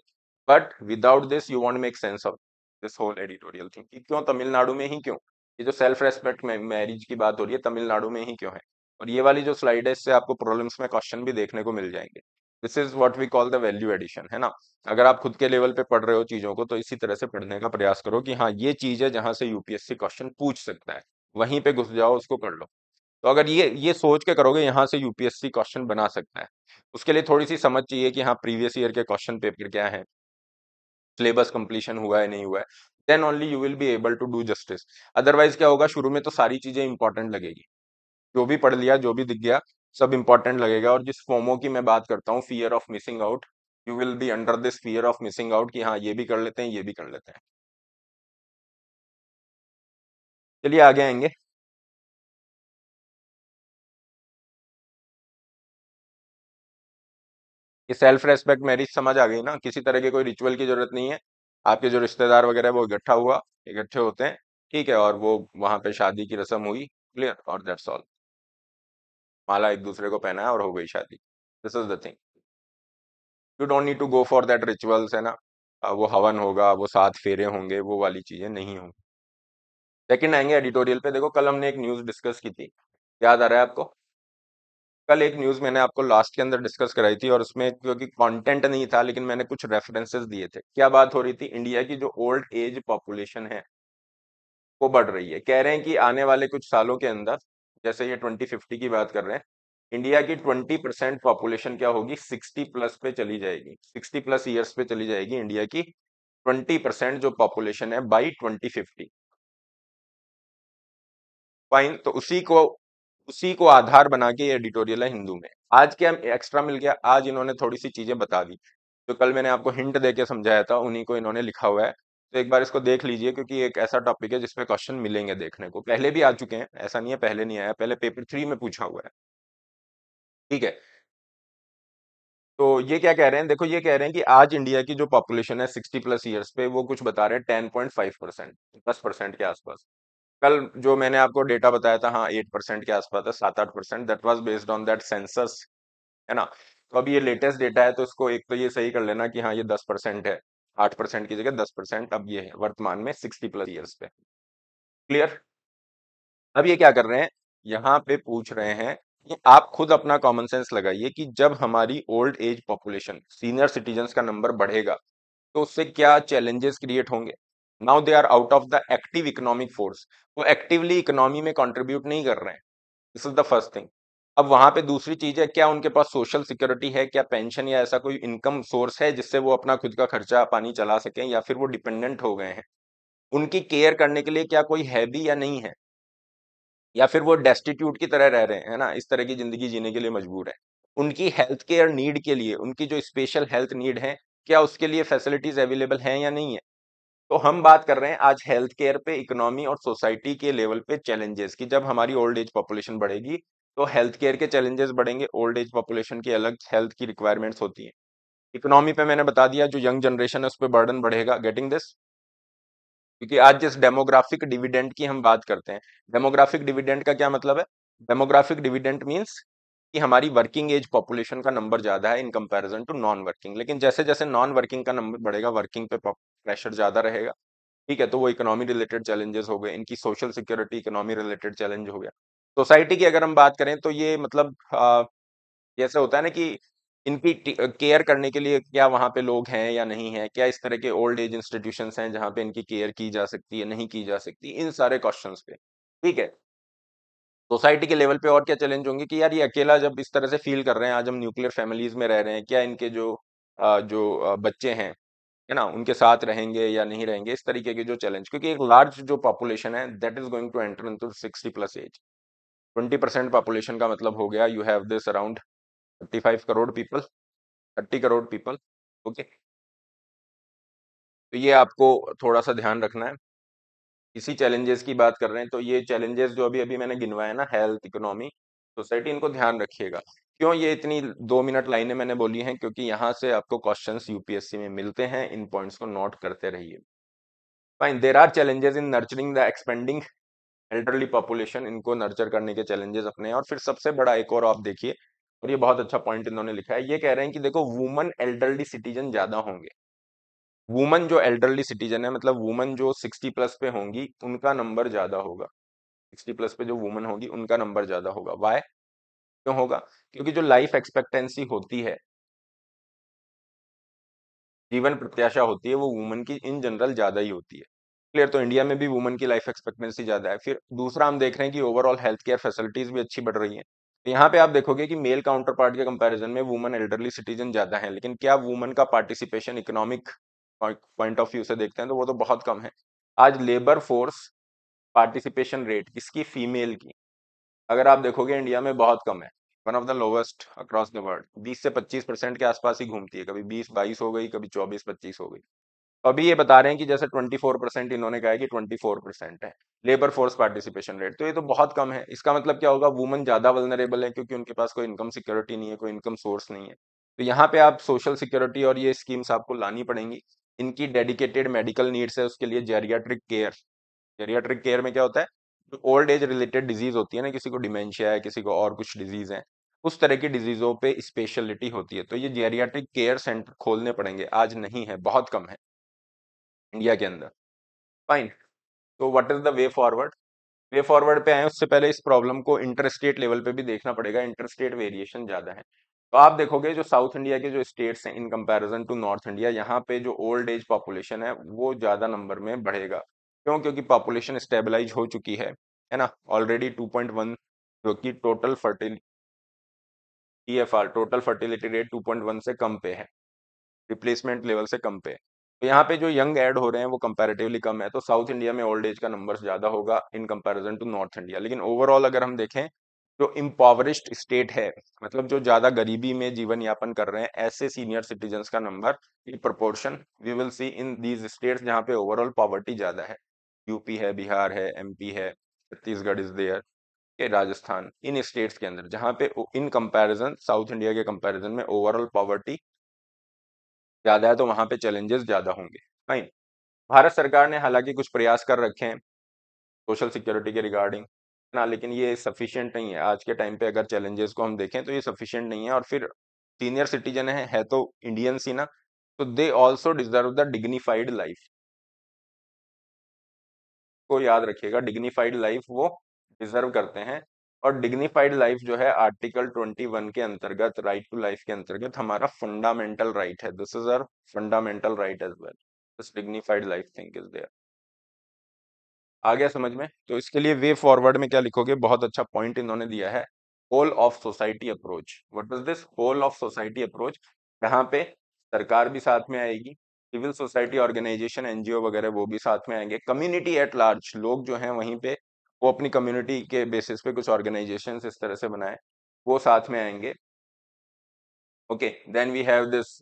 Speaker 3: but without this you won't make sense of this whole editorial thing क्यों तमिलनाडु में ही क्यों ये जो सेल्फ रेस्पेक्ट मैरिज की बात हो रही है तमिलनाडु में ही क्यों है और ये वाली जो स्लाइड है इससे आपको प्रॉब्लम्स में क्वेश्चन भी देखने को मिल जाएंगे this is what we call the value addition है ना अगर आप खुद के लेवल पे पढ़ रहे हो चीजों को तो इसी तरह से पढ़ने का प्रयास करो कि हाँ ये चीज है जहां से यूपीएससी क्वेश्चन पूछ सकता है वहीं पे घुस जाओ उसको कर लो तो अगर ये ये सोच के करोगे यहाँ से यूपीएससी क्वेश्चन बना सकता है उसके लिए थोड़ी सी समझ चाहिए कि हाँ प्रीवियस ईयर के क्वेश्चन पेपर क्या है सिलेबस कंप्लीशन हुआ है नहीं हुआ है then only you will be able to do justice otherwise क्या होगा शुरू में तो सारी चीजें इंपॉर्टेंट लगेगी जो भी पढ़ लिया जो भी दिख गया सब इंपॉर्टेंट लगेगा और जिस फॉर्मो की मैं बात करता हूँ fear of missing out
Speaker 2: you will be under this fear of missing out कि हाँ ये भी कर लेते हैं ये भी कर लेते हैं
Speaker 1: चलिए आगे आएंगे ये सेल्फ
Speaker 2: रेस्पेक्ट मैरिज समझ आ गई ना किसी तरह के कोई रिचुअल की जरूरत नहीं है आपके जो रिश्तेदार वगैरह वो इकट्ठा हुआ
Speaker 3: इकट्ठे होते हैं ठीक है और वो वहां पे शादी की रस्म हुई क्लियर और दैट्स ऑल माला एक दूसरे को पहनाया और हो गई शादी this is the thing you don't need to go for that rituals है ना वो हवन होगा वो सात फेरे होंगे वो वाली चीजें नहीं होंगी सेकेंड आएंगे एडिटोरियल पे देखो कल हमने एक न्यूज डिस्कस की थी याद आ रहा है आपको कल एक न्यूज मैंने आपको लास्ट के अंदर डिस्कस कराई थी और उसमें क्योंकि कंटेंट नहीं था लेकिन मैंने कुछ रेफरेंसेस दिए थे क्या बात हो रही थी इंडिया की जो ओल्ड एज पॉपुलेशन है वो बढ़ रही है कह रहे हैं कि आने वाले कुछ सालों के अंदर जैसे ये ट्वेंटी फिफ्टी की बात कर रहे हैं इंडिया की ट्वेंटी परसेंट पॉपुलेशन क्या होगी सिक्सटी प्लस पे चली जाएगी सिक्सटी प्लस ईयर्स पे चली जाएगी इंडिया की ट्वेंटी परसेंट जो पॉपुलेशन है बाई ट्वेंटी फिफ्टी फाइन तो उसी को उसी को आधार बना के ये एडिटोरियल है हिंदू में आज क्या एक्स्ट्रा मिल गया आज इन्होंने थोड़ी सी चीजें बता दी जो तो कल मैंने आपको हिंट देके समझाया था उन्हीं को इन्होंने लिखा हुआ है तो एक बार इसको देख लीजिए क्योंकि एक ऐसा टॉपिक है जिसमें क्वेश्चन मिलेंगे देखने को पहले भी आ चुके हैं ऐसा नहीं है पहले नहीं आया पहले पेपर थ्री में पूछा हुआ है ठीक है तो ये क्या कह रहे हैं देखो ये कह रहे हैं कि आज इंडिया की जो पॉपुलेशन है सिक्सटी प्लस ईयर्स पे वो कुछ बता रहे हैं टेन पॉइंट फाइव परसेंट दस परसेंट के आसपास कल जो मैंने आपको डेटा बताया था हाँ एट परसेंट के आसपास था सात आठ percent that was based on that census है ना तो अभी ये लेटेस्ट डेटा है तो इसको एक तो ये सही कर लेना कि हाँ ये दस परसेंट है आठ परसेंट की जगह दस परसेंट अब ये है वर्तमान में सिक्सटी प्लस ईयर्स पे क्लियर अब ये क्या कर रहे हैं यहाँ पे पूछ रहे हैं कि आप खुद अपना कॉमन सेंस लगाइए कि जब हमारी old age population senior citizen का नंबर बढ़ेगा तो उससे क्या चैलेंजेस क्रिएट होंगे now they are out of the active economic force वो एक्टिवली इकोनॉमी में कॉन्ट्रीब्यूट नहीं कर रहे हैं this is the first thing अब वहां पे दूसरी चीज है क्या उनके पास सोशल सिक्योरिटी है क्या पेंशन या ऐसा कोई इनकम सोर्स है जिससे वो अपना खुद का खर्चा पानी चला सकें या फिर वो डिपेंडेंट हो गए हैं उनकी केयर करने के लिए क्या कोई है भी या नहीं है या फिर वो डेस्टिट्यूट की तरह रह रहे हैं ना इस तरह की जिंदगी जीने के लिए मजबूर है उनकी हेल्थ केयर नीड के लिए उनकी जो स्पेशल हेल्थ नीड है क्या उसके लिए फैसिलिटीज अवेलेबल हैं या नहीं है तो हम बात कर रहे हैं आज हेल्थ केयर पे इकोनॉमी और सोसाइटी के लेवल पे चैलेंजेस की जब हमारी ओल्ड एज पॉपुलेशन बढ़ेगी तो हेल्थ केयर के चैलेंजेस बढ़ेंगे ओल्ड एज पॉपुलेशन की अलग हेल्थ की रिक्वायरमेंट्स होती हैं इकोनॉमी पे मैंने बता दिया जो यंग जनरेशन है उस पर बर्डन बढ़ेगा गेटिंग दिस क्योंकि आज जिस डेमोग्राफिक डिविडेंड की हम बात करते हैं डेमोग्राफिक डिविडेंड का क्या मतलब है डेमोग्राफिक डिविडेंट मीन्स कि हमारी वर्किंग एज पॉपुलेशन का नंबर ज़्यादा है in comparison to non working लेकिन जैसे जैसे नॉन वर्किंग का नंबर बढ़ेगा वर्किंग पे प्रेशर ज़्यादा रहेगा ठीक है तो वो इकोनॉमी रिलेटेड चैलेंजेस हो गए इनकी social security economy related challenge हो गया सोसाइटी की अगर हम बात करें तो ये मतलब आ, जैसे होता है ना कि इनकी केयर करने के लिए क्या वहाँ पे लोग हैं या नहीं हैं क्या इस तरह के ओल्ड एज इंस्टीट्यूशन हैं जहाँ पे इनकी केयर की जा सकती है नहीं की जा सकती इन सारे क्वेश्चन पे ठीक है सोसाइटी के लेवल पे और क्या चैलेंज होंगे कि यार ये अकेला जब इस तरह से फील कर रहे हैं आज हम न्यूक्लियर फैमिलीज में रह रहे हैं क्या इनके जो जो बच्चे हैं है ना उनके साथ रहेंगे या नहीं रहेंगे इस तरीके के जो चैलेंज क्योंकि एक लार्ज जो पॉपुलेशन है that is going to enter into sixty plus age twenty percent population का मतलब हो गया you have this around thirty five crore people thirty crore people okay तो ये आपको थोड़ा सा ध्यान रखना है इसी चैलेंजेस की बात कर रहे हैं तो ये चैलेंजेस जो अभी अभी मैंने गिनवाया ना हेल्थ इकोनॉमी सोसाइटी इनको ध्यान रखिएगा क्यों ये इतनी दो मिनट लाइनें मैंने बोली हैं क्योंकि यहाँ से आपको क्वेश्चंस यूपीएससी में मिलते हैं इन पॉइंट्स को नोट करते रहिए fine there are challenges in nurturing the expanding elderly population इनको नर्चर करने के चैलेंजेस अपने हैं और फिर सबसे बड़ा एक और आप देखिए और ये बहुत अच्छा पॉइंट इन्होंने लिखा है ये कह रहे हैं कि देखो वुमन एल्डरली सिटीजन ज्यादा होंगे वुमन जो एल्डरली सिटीजन है मतलब वुमन जो सिक्सटी प्लस पे होंगी उनका नंबर ज्यादा होगा सिक्सटी प्लस पे जो वुमन होगी उनका नंबर ज्यादा होगा
Speaker 2: वाई क्यों होगा क्योंकि जो लाइफ एक्सपेक्टेंसी होती है जीवन प्रत्याशा होती है वो वुमन की इन जनरल ज्यादा ही होती है प्लेयर
Speaker 3: तो इंडिया में भी वुमेन की लाइफ एक्सपेक्टेंसी ज़्यादा है फिर दूसरा हम देख रहे हैं कि ओवरऑल हेल्थ केयर फैसिलिटीज़ भी अच्छी बढ़ रही है तो यहाँ पे आप देखोगे कि मेल काउंटर पार्ट के कंपैरिजन में वुमेन एल्डरली सिटीजन ज़्यादा है लेकिन क्या वुमेन का participation economic point of view से देखते हैं तो वो तो बहुत कम है आज लेबर फोर्स पार्टिसिपेशन रेट किसकी फीमेल की अगर आप देखोगे इंडिया में बहुत कम है one of the lowest across the world बीस से पच्चीस परसेंट के आसपास ही घूमती है कभी बीस बाईस हो गई कभी चौबीस पच्चीस हो गई अभी ये बता रहे हैं कि जैसे 24 परसेंट इन्होंने कहा है कि 24 परसेंट है लेबर फोर्स पार्टिसिपेशन रेट तो ये तो बहुत कम है इसका मतलब क्या होगा वुमेन ज्यादा वलनरेबल है क्योंकि उनके पास कोई इनकम सिक्योरिटी नहीं है कोई इनकम सोर्स नहीं है तो यहाँ पे आप सोशल सिक्योरिटी और ये स्कीम्स आपको लानी पड़ेंगी इनकी डेडिकेटेड मेडिकल नीड्स है उसके लिए जेरियाट्रिक केयर जेरियाट्रिक केयर में क्या होता है ओल्ड एज रिलेटेड डिजीज होती है ना किसी को डिमेंशिया है किसी को और कुछ डिजीज है उस तरह की डिजीजों पे स्पेशलिटी होती है तो ये जेरियाट्रिक केयर सेंटर खोलने पड़ेंगे आज नहीं है बहुत कम है इंडिया के अंदर फाइन तो what is the way forward way forward पे आए उससे पहले इस प्रॉब्लम को इंटरस्टेट लेवल पे भी देखना पड़ेगा इंटरस्टेट वेरिएशन ज़्यादा है तो आप देखोगे जो साउथ इंडिया के जो स्टेट्स हैं in comparison to North India यहाँ पे जो ओल्ड एज पॉपुलेशन है वो ज़्यादा नंबर में बढ़ेगा क्यों क्योंकि पॉपुलेशन स्टेबलाइज हो चुकी है है ना ऑलरेडी 2.1 जो कि टोटल फर्टिलिटी ई टोटल फर्टिलिटी रेट 2.1 से कम पे है रिप्लेसमेंट लेवल से कम पे तो यहाँ पे जो यंग ऐड हो रहे हैं वो कंपैरेटिवली कम है तो साउथ इंडिया में ओल्ड एज का नंबर ज्यादा होगा in comparison to North India लेकिन ओवरऑल अगर हम देखें जो इम्पॉवरिस्ड स्टेट है मतलब जो ज्यादा गरीबी में जीवन यापन कर रहे हैं ऐसे सीनियर सिटीजन का नंबर ये proportion we will see in these states जहाँ पे ओवरऑल पॉवर्टी ज्यादा है यूपी है बिहार है पी है छत्तीसगढ़ इज देयर के राजस्थान इन स्टेट्स के अंदर जहाँ पे इन कंपैरिजन साउथ इंडिया के कंपैरिजन में ओवरऑल पॉवर्टी ज़्यादा है तो वहाँ पे चैलेंजेस ज़्यादा होंगे फाइन भारत सरकार ने हालांकि कुछ प्रयास कर रखे हैं सोशल सिक्योरिटी के रिगार्डिंग ना लेकिन ये सफिशियंट नहीं है आज के टाइम पे अगर चैलेंजेस को हम देखें तो ये सफिशियंट नहीं है और फिर सीनियर सिटीजन है, है तो इंडियंस ही ना तो they also deserve the dignified life को याद रखिएगा डिग्निफाइड लाइफ वो डिजर्व करते हैं और डिग्निफाइड लाइफ जो है आर्टिकल 21 के अंतर्गत राइट टू लाइफ के अंतर्गत हमारा फंडामेंटल राइट है this is our fundamental right as well this dignified life thing is there आ गया समझ में तो इसके लिए वे फॉरवर्ड में क्या लिखोगे बहुत अच्छा पॉइंट इन्होंने दिया है whole of society approach what is this whole of society approach यहाँ पे सरकार भी साथ में आएगी सिविल सोसाइटी ऑर्गेनाइजेशन एनजीओ वगैरह वो भी साथ में आएंगे कम्युनिटी एट लार्ज लोग जो हैं वहीं पे वो अपनी कम्युनिटी के बेसिस पे कुछ ऑर्गेनाइजेशंस इस तरह
Speaker 2: से बनाए वो साथ में आएंगे okay then we have this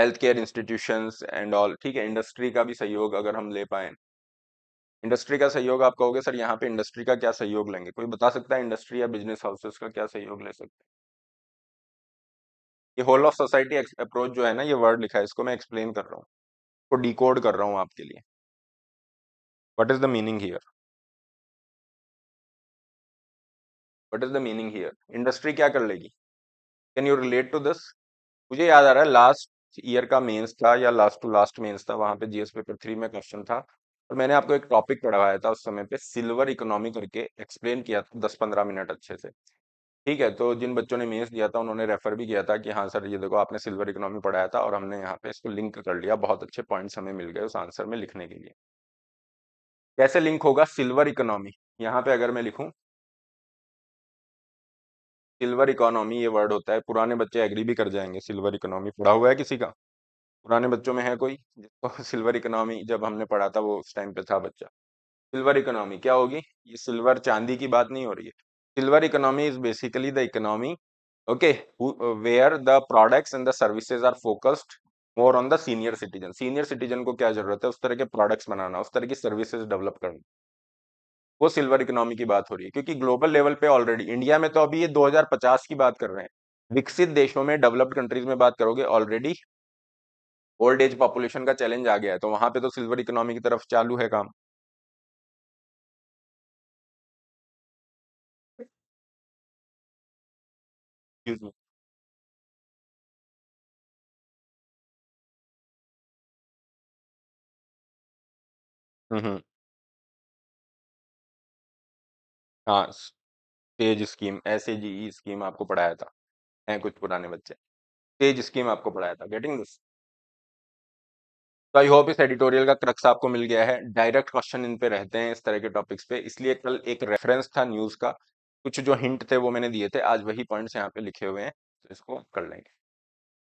Speaker 2: health care institutions and all ठीक है इंडस्ट्री का भी सहयोग अगर हम
Speaker 3: ले पाए इंडस्ट्री का सहयोग आप कहोगे सर यहाँ पे इंडस्ट्री का क्या सहयोग लेंगे कोई बता सकता है इंडस्ट्री या बिजनेस हाउसेस का क्या सहयोग ले सकते हैं ये होल ऑफ सोसाइटी
Speaker 2: अप्रोच जो है ना ये वर्ड लिखा है इसको मैं एक्सप्लेन कर रहा हूँ डिकोड कर रहा हूँ आपके लिए
Speaker 1: What is the meaning here? What is the meaning here industry क्या कर लेगी can you relate to this
Speaker 3: मुझे याद आ रहा है लास्ट ईयर का मेंस था या लास्ट टू लास्ट मेंस था वहां पे जीएस पेपर थ्री में क्वेश्चन था और मैंने आपको एक टॉपिक पढ़वाया था उस समय पे सिल्वर इकोनॉमी करके एक्सप्लेन किया था दस पंद्रह मिनट अच्छे से ठीक है तो जिन बच्चों ने मेंस दिया था उन्होंने रेफर भी किया था कि हाँ सर ये देखो आपने सिल्वर इकोनॉमी पढ़ाया था और हमने यहाँ पे इसको लिंक कर लिया बहुत अच्छे पॉइंट्स हमें मिल गए उस आंसर में लिखने के लिए
Speaker 2: कैसे लिंक होगा सिल्वर इकोनॉमी यहाँ पे अगर मैं लिखूं सिल्वर इकोनॉमी ये वर्ड होता है पुराने बच्चे एग्री भी कर जाएंगे सिल्वर
Speaker 3: इकोनॉमी पढ़ा हुआ है किसी का पुराने बच्चों में है कोई जिसको सिल्वर इकोनॉमी जब हमने पढ़ा था वो उस टाइम पे था बच्चा सिल्वर इकोनॉमी क्या होगी ये सिल्वर चांदी की बात नहीं हो रही है silver economy is basically the economy okay where the products and the services are focused more on the senior citizen senior citizen को क्या जरूरत है उस तरह के प्रोडक्ट्स बनाना उस तरह की सर्विसेज डेवलप करना वो सिल्वर इकोनॉमी की बात हो रही है क्योंकि ग्लोबल लेवल पे ऑलरेडी इंडिया में तो अभी ये 2050 की बात कर रहे हैं विकसित देशों में डेवलप्ड कंट्रीज में बात
Speaker 2: करोगे ऑलरेडी ओल्ड एज पॉपुलेशन का चैलेंज आ गया है तो वहां पे तो सिल्वर इकोनॉमी की तरफ
Speaker 1: चालू है काम एक्सक्यूज मी हाँ, तेज़ स्कीम, जी स्कीम आपको पढ़ाया था, हैं कुछ पुराने बच्चे। तेज़
Speaker 3: स्कीम आपको पढ़ाया था, गेटिंग दिस? तो आई होप इस एडिटोरियल का क्रक्स आपको मिल गया है, डायरेक्ट क्वेश्चन इन पे रहते हैं, इस तरह के टॉपिक्स पे, इसलिए कल एक रेफरेंस था न्यूज़ का, कुछ जो हिंट थे वो मैंने दिए थे, आज वही पॉइंट्स यहाँ पे लिखे हुए हैं, तो इसको कर लेंगे।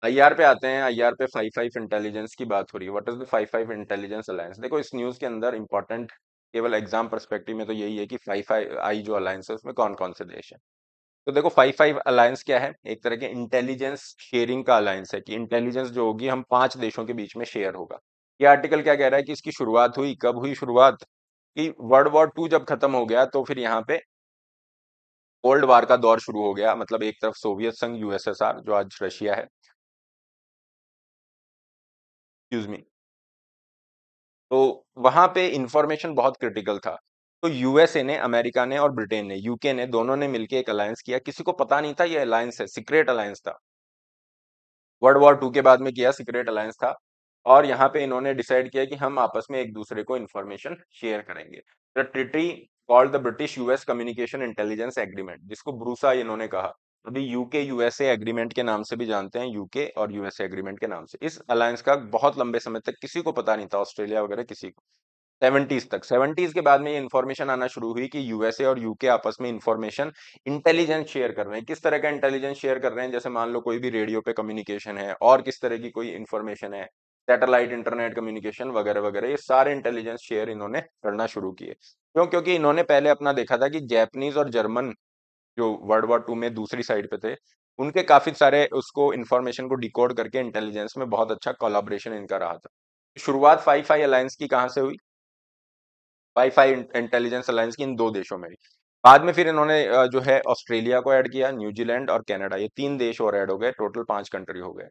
Speaker 3: आईआर पे आते हैं आईआर पे फाइव फाइव इंटेलिजेंस की बात हो रही है what is the five five intelligence alliance देखो इस न्यूज़ के अंदर इंपॉर्टेंट केवल एग्जाम परस्पेक्टिव में तो यही है कि फाइव फाइव आई जो अलायंस है उसमें कौन कौन से देश है तो देखो फाइव फाइव अलायंस क्या है एक तरह के इंटेलिजेंस शेयरिंग का अलायंस है कि इंटेलिजेंस जो होगी हम पांच देशों के बीच में शेयर होगा ये आर्टिकल क्या कह रहा है कि इसकी शुरुआत हुई कब हुई शुरुआत कि वर्ल्ड वॉर टू जब खत्म हो गया तो फिर यहाँ पे
Speaker 2: कोल्ड वार का दौर शुरू हो गया मतलब एक तरफ सोवियत संघ यूएसएसआर जो आज रशिया है एक्सक्यूज मी तो वहां पे इंफॉर्मेशन बहुत क्रिटिकल था तो यूएसए ने अमेरिका ने और ब्रिटेन ने यूके ने
Speaker 3: दोनों ने मिलकर एक अलायंस किया किसी को पता नहीं था ये अलायंस है सीक्रेट अलायंस था वर्ल्ड वॉर टू के बाद में किया सीक्रेट अलायंस था और यहाँ पे इन्होंने डिसाइड किया कि हम आपस में एक दूसरे को इन्फॉर्मेशन शेयर करेंगे the treaty called the British US communication intelligence agreement जिसको ब्रूसा इन्होंने कहा तो अभी यूके यूएसए एग्रीमेंट के नाम से भी जानते हैं यूके और यूएसए एग्रीमेंट के नाम से इस अलायंस का बहुत लंबे समय तक किसी को पता नहीं था ऑस्ट्रेलिया वगैरह किसी को सेवेंटीज तक सेवेंटीज के बाद में ये इन्फॉर्मेशन आना शुरू हुई कि यूएसए और यूके आपस में इन्फॉर्मेशन इंटेलिजेंस शेयर कर रहे हैं किस तरह का इंटेलिजेंस शेयर कर रहे हैं जैसे मान लो कोई भी रेडियो पे कम्युनिकेशन है और किस तरह की कोई इन्फॉर्मेशन है सैटेलाइट इंटरनेट कम्युनिकेशन वगैरह वगैरह ये सारे इंटेलिजेंस शेयर इन्होंने करना शुरू किए क्यों क्योंकि इन्होंने पहले अपना देखा था कि जैपनीज और जर्मन जो वर्ल्ड वॉर टू में दूसरी साइड पे थे उनके काफी सारे उसको इन्फॉर्मेशन को डिकोड करके इंटेलिजेंस में बहुत अच्छा कोलाब्रेशन इनका रहा था शुरुआत फाइव फाइव अलायंस की कहाँ से हुई फाइव फाइव इंटेलिजेंस अलायंस की इन दो देशों में हुई बाद में फिर इन्होंने जो है ऑस्ट्रेलिया को ऐड किया न्यूजीलैंड और कनाडा ये तीन देश और ऐड हो गए टोटल पांच कंट्री हो गए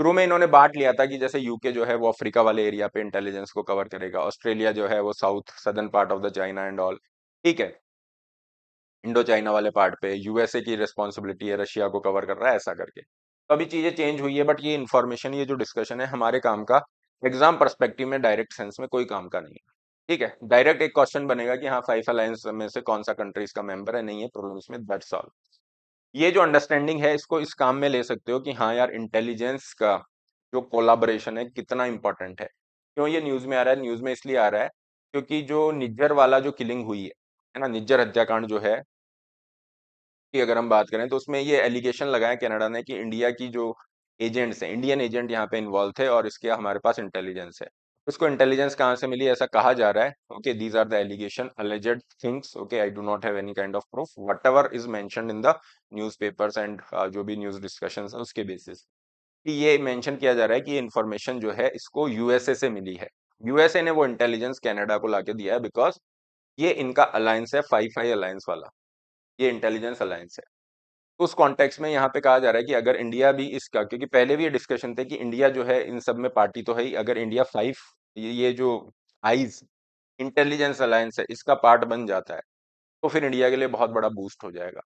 Speaker 3: शुरू में इन्होंने बांट लिया था कि जैसे यूके जो है वो अफ्रीका वाले एरिया पे इंटेलिजेंस को कवर करेगा ऑस्ट्रेलिया जो है वो south southern part of the China and all ठीक है इंडो चाइना वाले पार्ट पे यूएसए की रिस्पॉन्सिबिलिटी है रशिया को कवर कर रहा है ऐसा करके तो अभी चीज़ें चेंज हुई है बट ये इन्फॉर्मेशन ये जो डिस्कशन है हमारे काम का एग्जाम परस्पेक्टिव में डायरेक्ट सेंस में कोई काम का नहीं है ठीक है डायरेक्ट एक क्वेश्चन बनेगा कि हाँ फाइव अलायंस में से कौन सा कंट्रीज का मेंबर है नहीं है प्रॉब्लम में दैट्स सॉल्व ये जो अंडरस्टैंडिंग है इसको इस काम में ले सकते हो कि हाँ यार इंटेलिजेंस का जो कोलाबोरेशन है कितना इंपॉर्टेंट है क्यों ये न्यूज़ में आ रहा है न्यूज़ में इसलिए आ रहा है क्योंकि जो निज्जर वाला जो किलिंग हुई है ना निज्जर हत्याकांड जो है की अगर हम बात करें तो उसमें ये एलिगेशन लगाया कनाडा ने कि इंडिया की जो एजेंट्स हैं इंडियन एजेंट यहाँ पे इन्वॉल्व थे और इसके हमारे पास इंटेलिजेंस है उसको इंटेलिजेंस कहाँ से मिली ऐसा कहा जा रहा है okay these are the allegation alleged things okay I do not have any kind of proof whatever is mention in the newspapers and जो भी न्यूज डिस्कशन है उसके बेसिस कि ये मैंशन किया जा रहा है कि ये इन्फॉर्मेशन जो है इसको यूएसए से मिली है यूएसए ने वो इंटेलिजेंस कैनेडा को लाके दिया है बिकॉज ये इनका अलायंस है फाइव फाइव अलायंस वाला ये इंटेलिजेंस अलायंस है तो उस कॉन्टेक्स्ट में यहाँ पे कहा जा रहा है कि अगर इंडिया भी इसका क्योंकि पहले भी ये डिस्कशन थे कि इंडिया जो है इन सब में पार्टी तो है ही अगर इंडिया फाइव ये जो आइज इंटेलिजेंस अलायंस है इसका पार्ट बन जाता है तो फिर इंडिया के लिए बहुत बड़ा बूस्ट हो जाएगा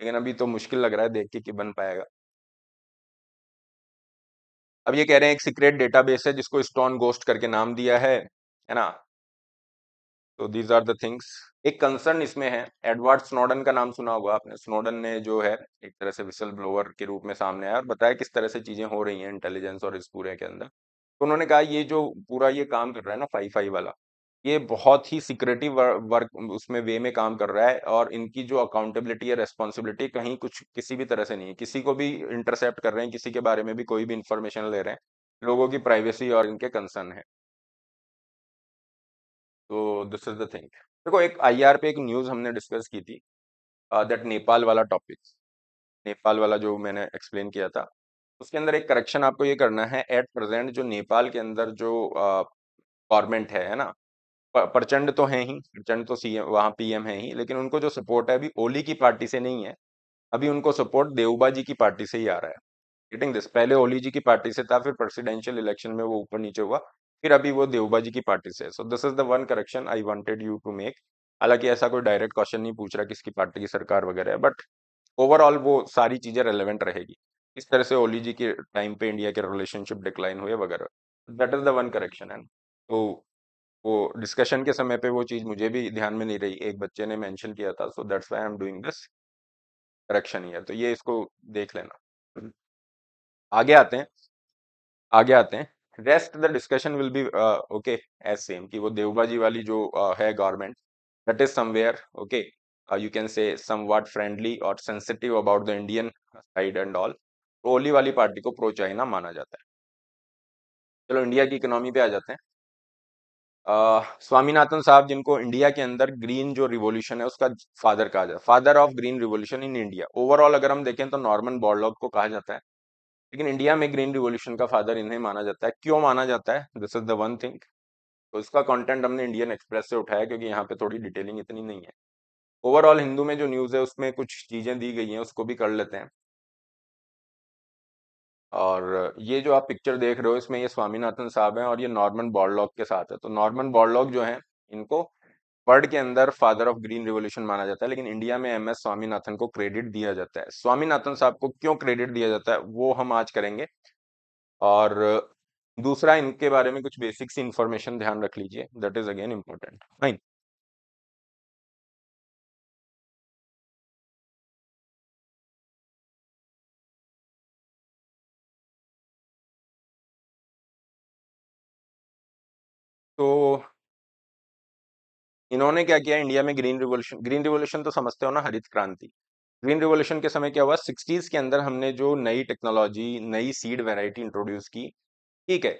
Speaker 3: लेकिन अभी तो मुश्किल लग रहा है देख के कि बन पाएगा अब ये कह रहे हैं एक सीक्रेट डेटाबेस है जिसको स्टोन गोस्ट करके नाम दिया है है ना तो दीज आर द थिंग्स एक कंसर्न इसमें है एडवर्ड स्नोडन का नाम सुना होगा आपने स्नोडन ने जो है एक तरह से विसल ब्लोअर के रूप में सामने आया और बताया किस तरह से चीजें हो रही हैं इंटेलिजेंस और इस पूरे के अंदर तो उन्होंने कहा ये जो पूरा ये काम कर रहा है ना फाई फाई वाला ये बहुत ही सिक्योरिटी वर्क उसमें वे में काम कर रहा है और इनकी जो अकाउंटेबिलिटी या रेस्पॉन्सिबिलिटी कहीं कुछ किसी भी तरह से नहीं है किसी को भी इंटरसेप्ट कर रहे हैं किसी के बारे में भी कोई भी इंफॉर्मेशन ले रहे हैं लोगों की प्राइवेसी और इनके कंसर्न है तो दिस इज द थिंग देखो एक आईआर पे एक न्यूज़ हमने डिस्कस की थी दैट uh, नेपाल वाला टॉपिक नेपाल वाला जो मैंने एक्सप्लेन किया था उसके अंदर एक करेक्शन आपको ये करना है एट प्रेजेंट जो नेपाल के अंदर जो गवर्नमेंट uh, है है ना प्रचंड तो है ही प्रचंड तो सीएम वहाँ पीएम है ही लेकिन उनको जो सपोर्ट है अभी ओली की पार्टी से नहीं है अभी उनको सपोर्ट देवबा जी की पार्टी से ही आ रहा है गेटिंग दिस पहले ओली जी की पार्टी से था फिर प्रेसिडेंशियल इलेक्शन में वो ऊपर नीचे हुआ फिर अभी वो देवबाजी की पार्टी से so this is the one correction I wanted you to make हालांकि ऐसा कोई डायरेक्ट क्वेश्चन नहीं पूछ रहा किसकी पार्टी की सरकार वगैरह है बट ओवरऑल वो सारी चीजें रेलिवेंट रहेगी इस तरह से ओली जी के टाइम पे इंडिया के रिलेशनशिप डिक्लाइन हुए वगैरह that is the one correction है तो वो डिस्कशन के समय पे वो चीज़ मुझे भी ध्यान में नहीं रही एक बच्चे ने मेंशन किया था so that's why I am doing this correction ईयर तो ये इसको देख लेना हम्म। आगे आते हैं आगे आते हैं rest the discussion will be okay as same कि वो देवबाजी वाली जो uh, है government that is somewhere okay you can say some somewhat friendly और sensitive about the Indian side and all Oli वाली पार्टी को प्रो चाइना माना जाता है चलो इंडिया की इकोनॉमी पे आ जाते हैं Uh, स्वामीनाथन साहब जिनको इंडिया के अंदर ग्रीन जो रिवोल्यूशन है उसका फादर कहा जाता है father of green revolution in India overall अगर हम देखें तो नॉर्मन बॉर्डलॉग को कहा जाता है लेकिन इंडिया में ग्रीन रिवोल्यूशन का फादर इन्हें माना जाता है क्यों माना जाता है this is the one thing तो इसका कंटेंट हमने इंडियन एक्सप्रेस से उठाया क्योंकि यहाँ पे थोड़ी डिटेलिंग इतनी नहीं है ओवरऑल हिंदू में जो न्यूज़ है उसमें कुछ चीज़ें दी गई हैं उसको भी कर लेते हैं और ये जो आप पिक्चर देख रहे हो इसमें ये स्वामीनाथन साहब हैं और ये नॉर्मन बॉर्डलॉग के साथ है तो नॉर्मन बॉर्डलॉग जो है इनको वर्ल्ड के अंदर फादर ऑफ ग्रीन रिवोल्यूशन माना जाता है लेकिन इंडिया में एम एस स्वामीनाथन को क्रेडिट दिया जाता है स्वामीनाथन साहब को क्यों क्रेडिट दिया जाता है वो हम आज करेंगे
Speaker 2: और दूसरा इनके बारे में कुछ बेसिक्स इंफॉर्मेशन ध्यान रख लीजिए that is again
Speaker 1: important fine तो इन्होंने क्या किया इंडिया में ग्रीन रिवोल्यूशन ग्रीन रिवोल्यूशन तो समझते हो ना हरित क्रांति
Speaker 3: ग्रीन रिवोल्यूशन के समय क्या हुआ सिक्सटीज के अंदर हमने जो नई टेक्नोलॉजी नई सीड वेराइटी इंट्रोड्यूस की ठीक है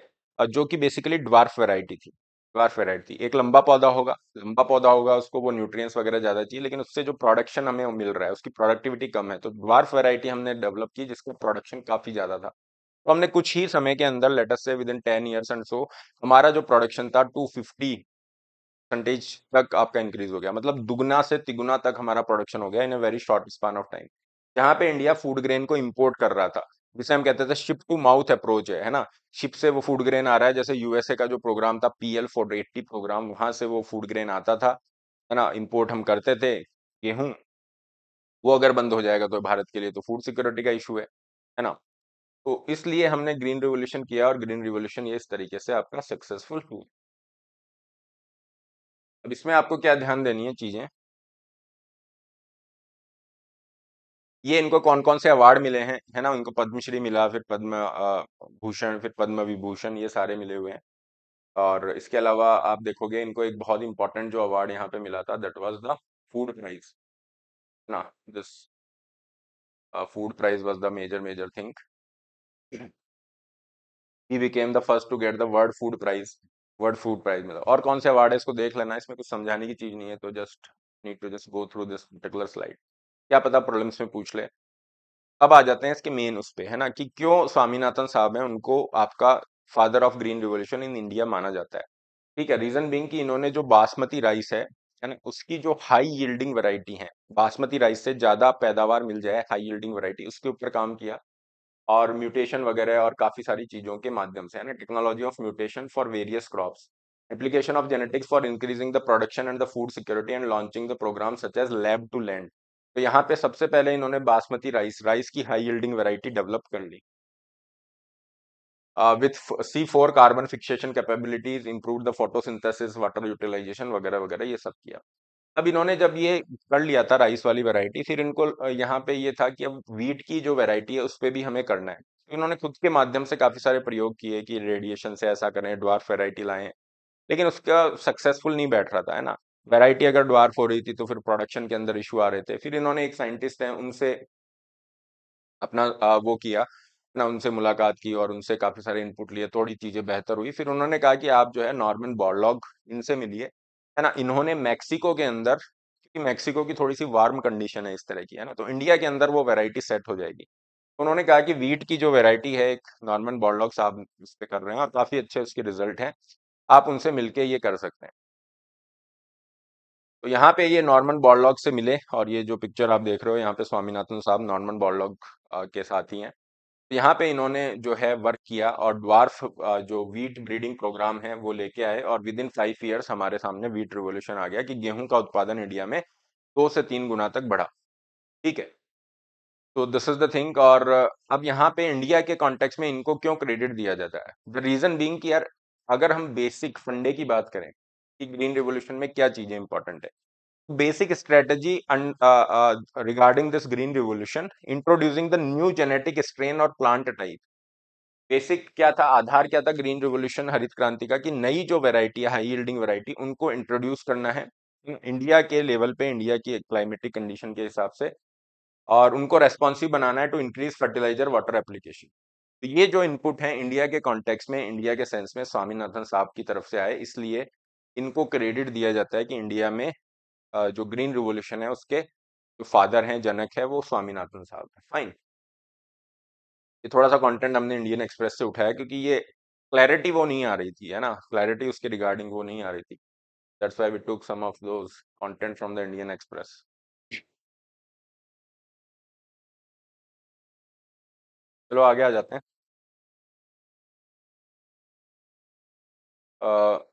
Speaker 3: जो कि बेसिकली ड्वार्फ वेराइटी थी ड्वार्फ वेराइटी एक लंबा पौधा होगा लंबा पौधा होगा उसको वो न्यूट्रिएंट्स वगैरह ज़्यादा चाहिए लेकिन उससे जो प्रोडक्शन हमें मिल रहा है उसकी प्रोडक्टिविटी कम है तो ड्वार्फ वेराइटी हमने डेवलप की जिसका प्रोडक्शन काफ़ी ज़्यादा था तो हमने कुछ ही समय के अंदर लेटेस्ट से within ten years and so हमारा जो प्रोडक्शन था टू फिफ्टी परसेंटेज तक आपका इंक्रीज हो गया मतलब दुगना से तिगुना तक हमारा प्रोडक्शन हो गया in a very short span of time जहाँ पे इंडिया फूड ग्रेन को इम्पोर्ट कर रहा था जिसे हम कहते थे शिप टू माउथ अप्रोच है है ना शिप से वो फूड ग्रेन आ रहा है जैसे यूएसए का जो प्रोग्राम था P L four eighty programme वहाँ से वो फूड ग्रेन आता था है ना इम्पोर्ट हम करते थे गेहूँ वो अगर बंद हो जाएगा तो भारत के लिए तो फूड सिक्योरिटी का इशू है है ना तो इसलिए हमने
Speaker 2: ग्रीन रिवोल्यूशन किया और ग्रीन रिवोल्यूशन ये इस तरीके से आपका सक्सेसफुल हुआ अब इसमें आपको क्या ध्यान देनी है चीज़ें ये इनको कौन कौन से अवार्ड मिले हैं है ना इनको पद्मश्री मिला फिर पद्म
Speaker 3: भूषण फिर पद्म विभूषण ये सारे मिले हुए हैं और इसके अलावा आप देखोगे इनको एक बहुत इंपॉर्टेंट जो अवार्ड यहाँ पे मिला था that was the food prize ना this food prize was the major major think he became the first to get the world food prize world food prize मिला और कौन से अवार्ड है इसको देख लेना इसमें कुछ समझाने की चीज़ नहीं है तो just need to just go through this particular slide क्या पता प्रॉब्लम्स में पूछ ले अब आ जाते हैं इसके मेन उस पर है ना कि क्यों स्वामीनाथन साहब हैं उनको आपका father of green revolution in India माना जाता है ठीक है रीजन बिंग कि इन्होंने जो बासमती राइस है ना उसकी जो हाई यील्डिंग वैरायटी है बासमती राइस से ज़्यादा पैदावार मिल जाए हाई यील्डिंग वैरायटी उसके ऊपर काम किया और म्यूटेशन वगैरह और काफ़ी सारी चीज़ों के माध्यम से है ना technology of mutation for various crops application of genetics for increasing the production and the food security and launching the programme such as lab to land तो यहाँ पे सबसे पहले इन्होंने बासमती राइस राइस की हाई यील्डिंग वैरायटी डेवलप कर ली with C four carbon fixation capabilities improve the photosynthesis water utilisation वगैरह वगैरह ये सब किया अब इन्होंने जब ये कर लिया था राइस वाली वैरायटी फिर इनको यहाँ पे ये था कि अब वीट की जो वैरायटी है उस पर भी हमें करना है तो इन्होंने खुद के माध्यम से काफ़ी सारे प्रयोग किए कि रेडिएशन से ऐसा करें ड्वार्फ वैरायटी लाएं लेकिन उसका सक्सेसफुल नहीं बैठ रहा था है ना वैरायटी अगर ड्वार्फ हो रही थी तो फिर प्रोडक्शन के अंदर इशू आ रहे थे फिर इन्होंने एक साइंटिस्ट हैं उनसे अपना वो किया ना उनसे मुलाकात की और उनसे काफ़ी सारे इनपुट लिए थोड़ी चीज़ें बेहतर हुई फिर उन्होंने कहा कि आप जो है नॉर्मन बॉर्लॉग इनसे मिलिए है ना इन्होंने मैक्सिको के अंदर क्योंकि मैक्सिको की थोड़ी सी वार्म कंडीशन है इस तरह की है ना तो इंडिया के अंदर वो वेराइटी सेट हो जाएगी उन्होंने कहा कि वीट की जो वेराइटी है एक नॉर्मन बॉर्डलॉग साहब इस पर कर रहे हैं और काफ़ी अच्छे उसके रिजल्ट हैं आप उनसे मिलके ये कर सकते हैं तो यहाँ पे ये नॉर्मन बॉर्डलॉग से मिले और ये जो पिक्चर आप देख रहे हो यहाँ पे स्वामीनाथन साहब नॉर्मन बॉर्डलॉग के साथ ही हैं तो यहाँ पे इन्होंने जो है वर्क किया और ड्वार्फ जो वीट ब्रीडिंग प्रोग्राम है वो लेके आए और विद इन फाइव ईयर्स हमारे सामने वीट रिवोल्यूशन आ गया कि गेहूं का उत्पादन इंडिया में दो से तीन गुना तक बढ़ा ठीक है तो दिस इज द थिंग और अब यहाँ पे इंडिया के कॉन्टेक्स में इनको क्यों क्रेडिट दिया जाता है द रीजन बींग यार अगर हम बेसिक फंडे की बात करें कि ग्रीन रिवोल्यूशन में क्या चीजें इंपॉर्टेंट है basic strategy and, uh, uh, regarding this green revolution introducing the new genetic strain or plant type basic क्या था आधार क्या था ग्रीन रिवोल्यूशन हरित क्रांति का कि नई जो वेराइटी हाई यील्डिंग वेराइटी उनको इंट्रोड्यूस करना है इंडिया के लेवल पे इंडिया की क्लाइमेटिक कंडीशन के हिसाब से और उनको रेस्पॉन्सिव बनाना है to increase fertiliser water application तो ये जो इनपुट है इंडिया के कॉन्टेक्स में इंडिया के सेंस में स्वामीनाथन साहब की तरफ से आए इसलिए इनको क्रेडिट दिया जाता है कि इंडिया में जो ग्रीन रिवोल्यूशन है उसके जो फादर हैं जनक है वो स्वामीनाथन साहब है फाइन ये थोड़ा सा कंटेंट हमने इंडियन एक्सप्रेस से उठाया क्योंकि ये क्लैरिटी वो नहीं आ रही थी है ना क्लैरिटी उसके रिगार्डिंग वो नहीं आ रही थी
Speaker 1: that's why we took some of those content from the Indian Express चलो आगे आ जाते हैं uh,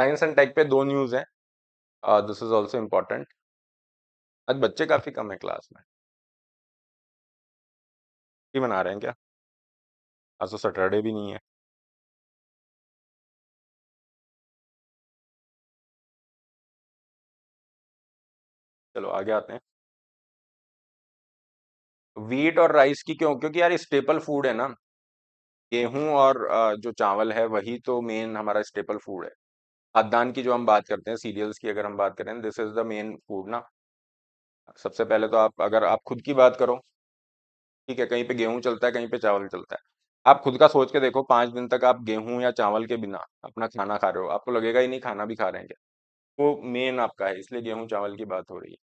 Speaker 1: साइंस एंड टेक पे दो न्यूज है दिस इज ऑल्सो इम्पोर्टेंट आज बच्चे काफी कम है क्लास में की बना रहे हैं क्या आज तो सैटरडे भी नहीं है चलो आगे आते हैं
Speaker 2: वीट और राइस की क्यों क्योंकि यार स्टेपल फूड है ना गेहूं और uh, जो चावल
Speaker 3: है वही तो मेन हमारा स्टेपल फूड है खाद्यान्न की जो हम बात करते हैं सीरियल्स की अगर हम बात करें this is the main food ना सबसे पहले तो आप अगर आप खुद की बात करो ठीक है कहीं पे गेहूं चलता है कहीं पे चावल चलता है आप खुद का सोच के देखो पाँच दिन तक आप गेहूं या चावल के बिना अपना खाना खा रहे हो आपको लगेगा ही नहीं खाना भी खा रहे हैं क्या वो मेन आपका है
Speaker 1: इसलिए गेहूं चावल की बात हो रही है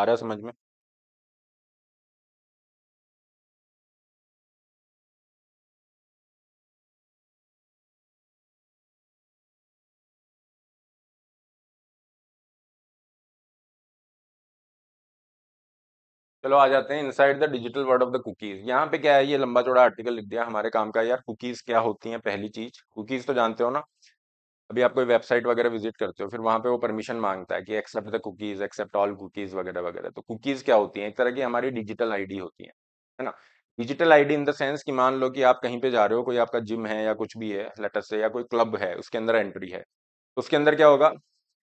Speaker 1: आ रहा समझ में चलो आ
Speaker 2: जाते हैं inside the digital word of the cookies यहाँ पे क्या है ये लंबा चौड़ा आर्टिकल लिख दिया हमारे काम का यार कुकीज क्या
Speaker 3: होती हैं पहली चीज कुकीज तो जानते हो ना अभी आप कोई वेबसाइट वगैरह विजिट करते हो फिर वहाँ पे वो परमिशन मांगता है कि accept the cookies accept all cookies वगैरह वगैरह तो कुकीज क्या होती हैं एक तरह की हमारी डिजिटल आईडी होती है है ना digital ID in the sense कि मान लो कि आप कहीं पे जा रहे हो कोई आपका जिम है या कुछ भी है लेटर से या कोई क्लब है उसके अंदर एंट्री है तो उसके अंदर क्या होगा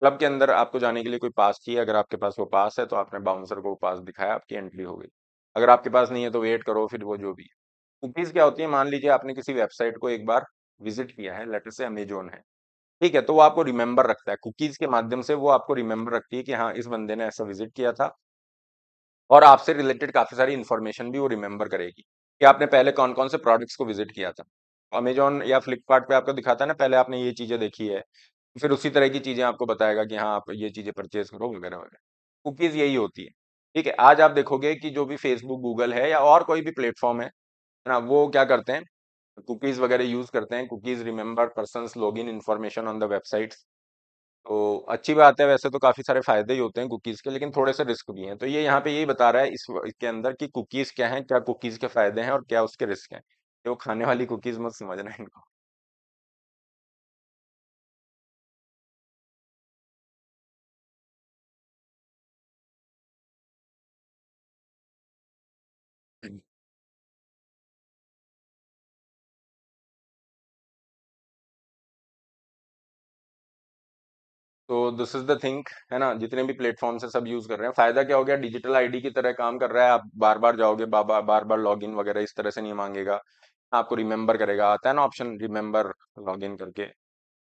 Speaker 3: क्लब के अंदर आपको जाने के लिए कोई पास चाहिए अगर आपके पास वो पास है तो आपने बाउंसर को पास दिखाया आपकी एंट्री हो गई अगर आपके पास नहीं है तो वेट करो फिर वो जो भी है कुकीज़ क्या होती है मान लीजिए आपने किसी वेबसाइट को एक बार विजिट किया है लेटर से अमेजोन है ठीक है तो वो आपको रिमेंबर रखता है कुकीज़ के माध्यम से वो आपको रिमेंबर रखती है कि हाँ इस बंदे ने ऐसा विजिट किया था और आपसे रिलेटेड काफ़ी सारी इन्फॉर्मेशन भी वो रिमेंबर करेगी कि आपने पहले कौन कौन से प्रोडक्ट्स को विजिट किया था अमेजोन या फ्लिपकार्ट आपको दिखाता है ना पहले आपने ये चीज़ें देखी है फिर उसी तरह की चीज़ें आपको बताएगा कि हाँ आप ये चीज़ें परचेज करो वगैरह वगैरह कुकीज़ यही होती है ठीक है आज आप देखोगे कि जो भी फेसबुक गूगल है या और कोई भी प्लेटफॉर्म है ना वो क्या करते हैं कुकीज़ वगैरह यूज़ करते हैं cookies remember person log in information on the websites तो अच्छी बात है वैसे तो काफ़ी सारे फायदे ही होते हैं कुकीज़ के लेकिन थोड़े से रिस्क भी हैं तो ये यहाँ पे यही बता रहा है इस इसके
Speaker 2: अंदर कि कुकीज़ क्या हैं क्या कुकीज़ के फायदे हैं और क्या उसके रिस्क हैं जो खाने वाली कुकीज़ मत समझना
Speaker 1: इनको तो दिस
Speaker 2: इज द थिंक है ना जितने भी प्लेटफॉर्म है सब यूज कर रहे हैं फायदा क्या हो गया डिजिटल आईडी की तरह काम कर रहा है आप
Speaker 3: बार बार जाओगे बाबा बार बार लॉग इन वगैरह इस तरह से नहीं मांगेगा आपको रिमेंबर करेगा आता है ना ऑप्शन रिमेंबर लॉग इन करके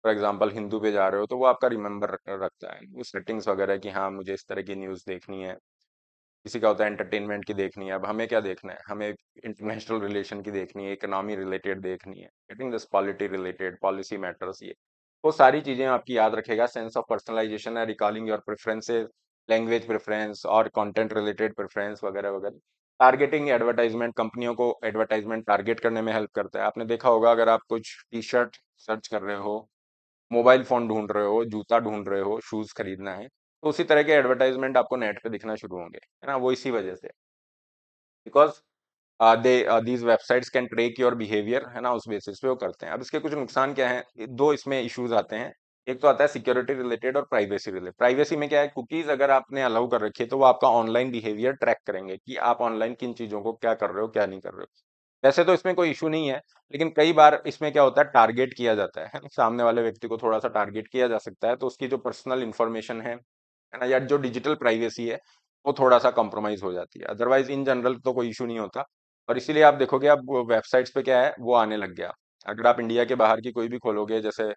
Speaker 3: फॉर एग्जाम्पल हिंदू पे जा रहे हो तो वो आपका रिमेंबर रखता है वो सेटिंग्स वगैरह की हाँ मुझे इस तरह की न्यूज़ देखनी है किसी का होता है एंटरटेनमेंट की देखनी है अब हमें क्या देखना है हमें इंटरनेशनल रिलेशन की देखनी है इकोनॉमी रिलेटेड देखनी है getting this polity related policy matters ये वो सारी चीज़ें आपकी याद रखेगा सेंस ऑफ पर्सनलाइजेशन है recalling your preferences language preference और कंटेंट रिलेटेड प्रेफरेंस वगैरह वगैरह टारगेटिंग एडवर्टाइजमेंट कंपनियों को एडवर्टाइजमेंट टारगेट करने में हेल्प करता है आपने देखा होगा अगर आप कुछ टी शर्ट सर्च कर रहे हो मोबाइल फ़ोन ढूंढ रहे हो जूता ढूंढ रहे हो शूज़ खरीदना है तो उसी तरह के एडवर्टाइजमेंट आपको नेट पे दिखना शुरू होंगे है ना वो इसी वजह से because they these websites can track your behaviour है ना उस बेसिस पे वो करते हैं अब इसके कुछ नुकसान क्या है दो इसमें इश्यूज आते हैं एक तो आता है सिक्योरिटी रिलेटेड और प्राइवेसी रिलेटेड प्राइवेसी में क्या है कुकीज अगर आपने अलाउ कर रखी है तो वो आपका ऑनलाइन बिहेवियर ट्रैक करेंगे कि आप ऑनलाइन किन चीज़ों को क्या कर रहे हो क्या नहीं कर रहे हो वैसे तो इसमें कोई इशू नहीं है लेकिन कई बार इसमें क्या होता है टारगेट किया जाता है सामने वाले व्यक्ति को थोड़ा सा टारगेट किया जा सकता है तो उसकी जो पर्सनल इन्फॉर्मेशन है ना या जो डिजिटल प्राइवेसी है वो थोड़ा सा कॉम्प्रोमाइज हो जाती है अदरवाइज इन जनरल तो कोई इशू नहीं होता और इसीलिए आप देखोगे आप वेबसाइट्स पे क्या है वो आने लग गया अगर आप इंडिया के बाहर की कोई भी खोलोगे जैसे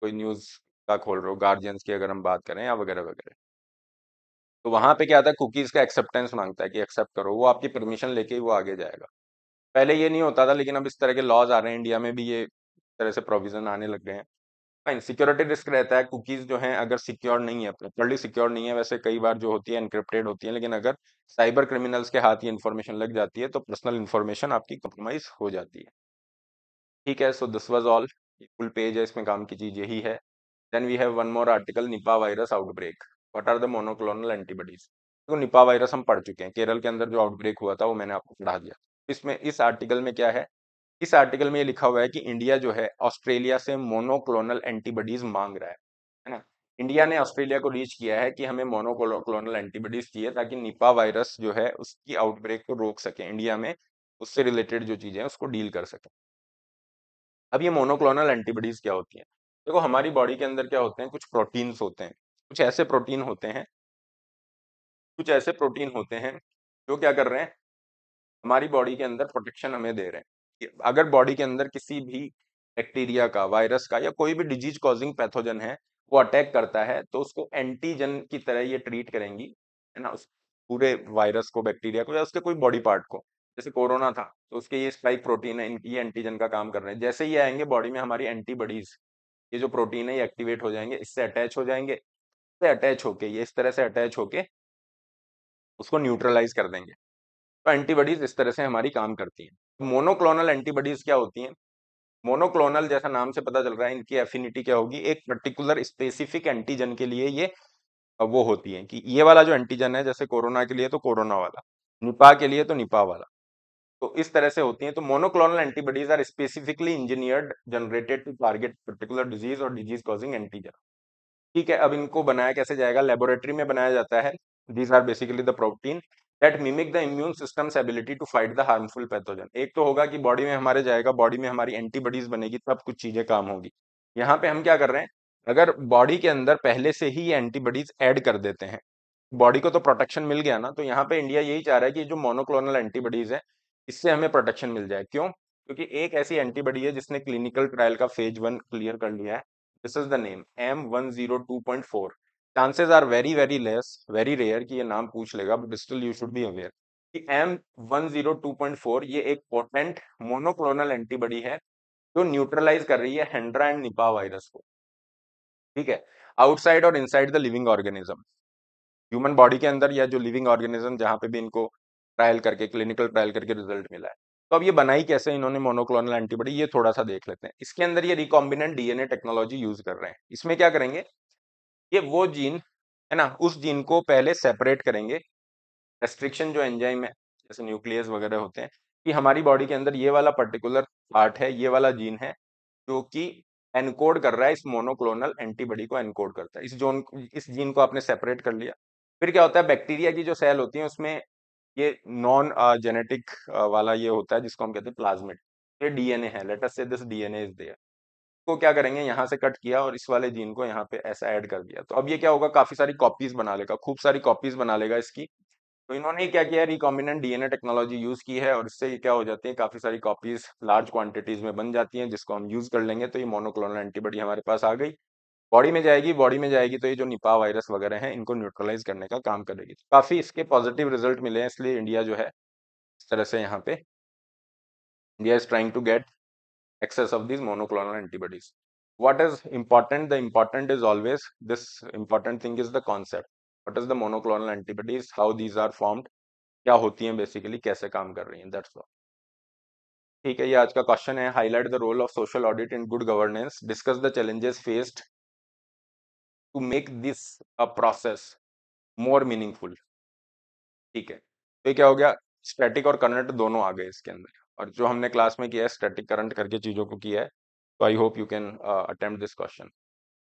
Speaker 3: कोई न्यूज़ का खोल रहे हो गार्जियंस की अगर हम बात करें या वगैरह वगैरह तो वहाँ पे क्या आता है कुकीज़ का एक्सेप्टेंस मांगता है कि एक्सेप्ट करो वो आपकी परमिशन लेके ही वो आगे जाएगा पहले ये नहीं होता था लेकिन अब इस तरह के लॉज आ रहे हैं इंडिया में भी ये तरह से प्रोविज़न आने लग गए हैं फाइन सिक्योरिटी रिस्क रहता है कुकीज़ जो है अगर सिक्योर नहीं है प्रॉपर्ली सिक्योर नहीं है वैसे कई बार जो होती है इनक्रिप्टेड होती है लेकिन अगर साइबर क्रिमिनल्स के हाथ ये इन्फॉर्मेशन लग जाती है तो पर्सनल इन्फॉर्मेशन आपकी कॉम्प्रोमाइज़ हो जाती है ठीक है so this was all full page है इसमें काम की चीज़ यही है then we have one more article Nipah virus outbreak what are the monoclonal antibodies तो निपा वायरस हम पढ़ चुके हैं केरल के अंदर जो आउटब्रेक हुआ था वो मैंने आपको पढ़ा दिया इसमें इस आर्टिकल में क्या है इस आर्टिकल में ये लिखा हुआ है कि इंडिया जो है ऑस्ट्रेलिया से मोनोक्लोनल एंटीबॉडीज मांग रहा है है ना इंडिया ने ऑस्ट्रेलिया को रीच किया है कि हमें मोनोक्लोनल एंटीबॉडीज चाहिए ताकि निपा वायरस जो है उसकी आउटब्रेक को रोक सके इंडिया में उससे रिलेटेड जो चीज़ें हैं उसको डील कर सके अब ये मोनोक्लोनल एंटीबॉडीज क्या होती हैं देखो हमारी बॉडी के अंदर क्या होते हैं कुछ प्रोटीन्स होते हैं कुछ ऐसे प्रोटीन होते हैं कुछ ऐसे प्रोटीन होते हैं जो क्या कर रहे हैं हमारी बॉडी के अंदर प्रोटेक्शन हमें दे रहे हैं अगर बॉडी के अंदर किसी भी बैक्टीरिया का वायरस का या कोई भी डिजीज कॉजिंग पैथोजन है वो अटैक करता है तो उसको एंटीजन की तरह ये ट्रीट करेंगी है ना उस पूरे वायरस को बैक्टीरिया को या उसके कोई बॉडी पार्ट को जैसे कोरोना था तो उसके ये स्पाइक प्रोटीन है इनकी ये एंटीजन का काम कर रहे हैं जैसे ये आएंगे बॉडी में हमारी एंटीबॉडीज ये जो प्रोटीन है ये एक्टिवेट हो जाएंगे इससे अटैच हो जाएंगे इससे अटैच होके ये इस तरह से अटैच होके उसको न्यूट्रलाइज कर देंगे तो एंटीबॉडीज इस तरह से हमारी काम करती हैं मोनोक्लोनल एंटीबॉडीज क्या होती हैं मोनोक्लोनल जैसा नाम से पता चल रहा है इनकी एफिनिटी क्या होगी एक पर्टिकुलर स्पेसिफिक एंटीजन के लिए ये वो होती है कि ये वाला जो एंटीजन है जैसे कोरोना के लिए तो कोरोना वाला निपा के लिए तो निपा वाला तो इस तरह से होती है तो monoclonal antibodies are specifically engineered generated to target particular disease और डिजीज कॉजिंग एंटीजन ठीक है अब इनको बनाया कैसे जाएगा लेबोरेटरी में बनाया जाता है these are basically the protein that mimic the immune system ability to fight the harmful pathogen एक तो होगा कि बॉडी में हमारे जाएगा बॉडी में हमारी एंटीबॉडीज बनेगी सब कुछ चीजें काम होगी यहाँ पे हम क्या कर रहे हैं अगर बॉडी के अंदर पहले से ही ये एंटीबॉडीज ऐड कर देते हैं बॉडी को तो प्रोटेक्शन मिल गया ना तो यहाँ पे इंडिया यही चाह रहा है कि जो मोनोक्लोनल एंटीबॉडीज है इससे हमें प्रोटेक्शन मिल जाए क्यों क्योंकि एक ऐसी एंटीबॉडी है जिसने क्लिनिकल ट्रायल का फेज वन क्लियर कर लिया है this is the name M one zero two point four chances are very very less very rare कि ये नाम पूछ लेगा but still you should be aware कि M one zero two point four ये एक पोटेंट मोनोक्लोनल एंटीबॉडी है जो न्यूट्रलाइज कर रही है हेंड्रा एंड निपा वायरस को ठीक है आउटसाइड और inside the living organism human body के अंदर या जो लिविंग ऑर्गेनिज्म जहां पे भी इनको ट्रायल करके क्लिनिकल ट्रायल करके रिजल्ट मिला है तो अब ये बनाई कैसे इन्होंने मोनोक्लोनल एंटीबॉडी ये थोड़ा सा देख लेते हैं इसके अंदर ये रिकॉम्बिनेंट डीएनए टेक्नोलॉजी यूज कर रहे हैं इसमें क्या करेंगे ये वो जीन है ना उस जीन को पहले सेपरेट करेंगे रेस्ट्रिक्शन जो एंजाइम है जैसे न्यूक्लियस वगैरह होते हैं कि हमारी बॉडी के अंदर ये वाला पर्टिकुलर पार्ट है ये वाला जीन है जो कि एनकोड कर रहा है इस मोनोक्लोनल एंटीबॉडी को एनकोड करता है इस जोन इस जीन को आपने सेपरेट कर लिया फिर क्या होता है बैक्टीरिया की जो सेल होती है उसमें ये नॉन जेनेटिक वाला ये होता है जिसको हम कहते हैं प्लाज्मिड ये डीएनए है लेटर से दिस डीएनए इज देयर को क्या करेंगे यहाँ से कट किया और इस वाले जीन को यहाँ पे ऐसा ऐड कर दिया तो अब ये क्या होगा काफी सारी कॉपीज बना लेगा खूब सारी कॉपीज बना लेगा इसकी तो इन्होंने क्या किया रिकॉम्बिनेंट डीएनए टेक्नोलॉजी यूज की है और इससे क्या हो जाती है काफी सारी कॉपीज लार्ज क्वांटिटीज में बन जाती हैं जिसको हम यूज कर लेंगे तो ये मोनोक्लोनल एंटीबॉडी हमारे पास आ गई बॉडी में जाएगी बॉडी में जाएगी तो ये जो निपा वायरस वगैरह है इनको न्यूट्रलाइज करने का काम करेगी काफी इसके पॉजिटिव रिजल्ट मिले हैं इसलिए इंडिया जो है इस तरह से यहाँ पे India is trying to get excess of these monoclonal antibodies. What is important? The important is always this important thing is the concept. What is the monoclonal antibodies? How these are formed? क्या होती हैं basically कैसे काम कर रही हैं that's all ठीक है ये आज का क्वेश्चन है highlight the role of social audit in good governance discuss the challenges faced to make this a process more meaningful ठीक है तो kya ho gaya static aur current dono aa gaye iske andar और जो हमने class में किया है static current करके चीज़ों को किया है तो I hope you can attempt this question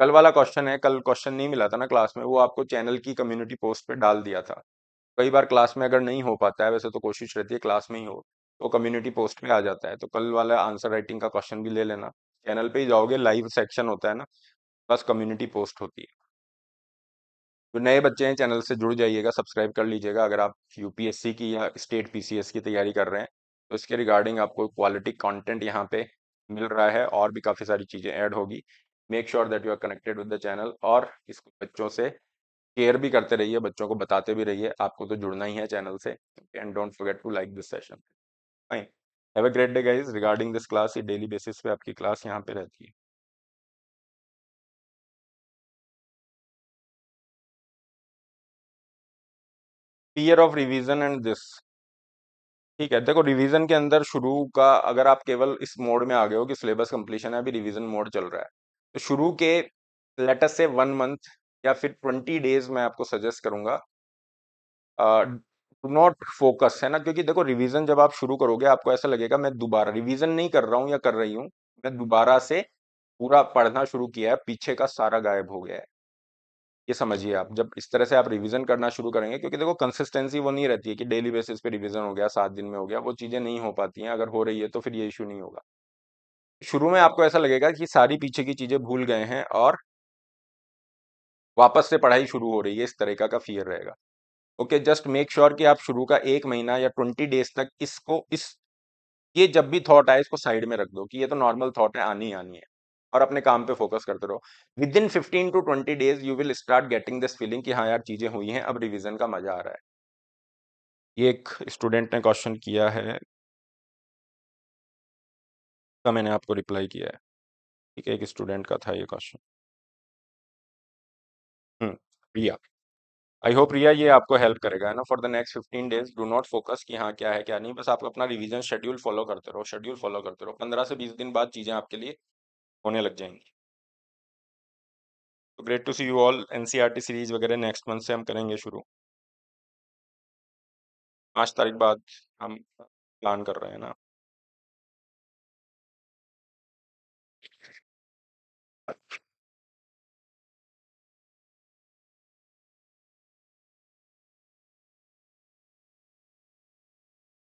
Speaker 3: कल वाला क्वेश्चन है कल क्वेश्चन नहीं मिला था ना क्लास में वो आपको चैनल की कम्युनिटी पोस्ट पे डाल दिया था कई बार क्लास में अगर नहीं हो पाता है वैसे तो कोशिश रहती है क्लास में ही हो तो कम्युनिटी पोस्ट में आ जाता है तो कल वाला आंसर राइटिंग का क्वेश्चन भी ले लेना चैनल पे ही जाओगे लाइव सेक्शन होता है ना बस कम्युनिटी पोस्ट होती है जो तो नए बच्चे हैं चैनल से जुड़ जाइएगा सब्सक्राइब कर लीजिएगा अगर आप यूपीएससी की या स्टेट पीसीएस की तैयारी कर रहे हैं उसके रिगार्डिंग आपको क्वालिटी कंटेंट यहाँ पे मिल रहा है और भी काफ़ी सारी चीज़ें ऐड होगी make sure that you are connected with the channel और इसको बच्चों से केयर भी करते रहिए बच्चों को बताते भी रहिए आपको तो जुड़ना ही है चैनल से and don't forget to
Speaker 2: like this session fine have a great day guys regarding this class ये डेली बेसिस पे आपकी क्लास यहाँ
Speaker 1: पे रहती है peer of revision and this
Speaker 2: ठीक है देखो रिवीजन के अंदर शुरू का अगर आप केवल इस मोड में आ गए हो कि सिलेबस कंप्लीशन
Speaker 3: है अभी रिवीजन मोड चल रहा है तो शुरू के लेटेस्ट से वन मंथ या फिर ट्वेंटी डेज मैं आपको सजेस्ट करूंगा डू नॉट फोकस है ना क्योंकि देखो रिवीजन जब आप शुरू करोगे आपको ऐसा लगेगा मैं दोबारा रिवीजन नहीं कर रहा हूँ या कर रही हूँ मैं दोबारा से पूरा पढ़ना शुरू किया है पीछे का सारा गायब हो गया है ये समझिए आप जब इस तरह से आप रिवीजन करना शुरू करेंगे क्योंकि देखो कंसिस्टेंसी वो नहीं रहती है कि डेली बेसिस पे रिवीजन हो गया सात दिन में हो गया वो चीज़ें नहीं हो पाती हैं अगर हो रही है तो फिर ये इशू नहीं होगा शुरू में आपको ऐसा लगेगा कि सारी पीछे की चीज़ें भूल गए हैं और वापस से पढ़ाई शुरू हो रही है इस तरह का, का फियर रहेगा ओके जस्ट मेक श्योर कि आप शुरू का एक महीना या ट्वेंटी डेज तक इसको इस ये जब भी थॉट आए इसको साइड में रख दो कि ये तो नॉर्मल थॉट है आनी आनी है और अपने काम पे फोकस करते रहो within fifteen to twenty days you will start getting this
Speaker 2: feeling कि हाँ यार चीजें हुई हैं अब रिविजन का मजा आ रहा है ये एक स्टूडेंट ने
Speaker 1: क्वेश्चन किया है का मैंने आपको रिप्लाई किया है ठीक है एक स्टूडेंट का था ये क्वेश्चन
Speaker 2: रिया आई होप रिया ये आपको हेल्प करेगा है ना for the next fifteen days do not focus कि हाँ क्या
Speaker 3: है क्या नहीं बस आप अपना रिवीजन शेड्यूल फॉलो करते रहो शेड्यूल फॉलो करते रहो पंद्रह से बीस दिन बाद चीजें आपके लिए
Speaker 2: होने लग जाएंगी तो great to see you all NCERT series
Speaker 1: वगैरह नेक्स्ट मंथ से हम करेंगे शुरू पाँच तारीख बाद हम प्लान कर रहे हैं ना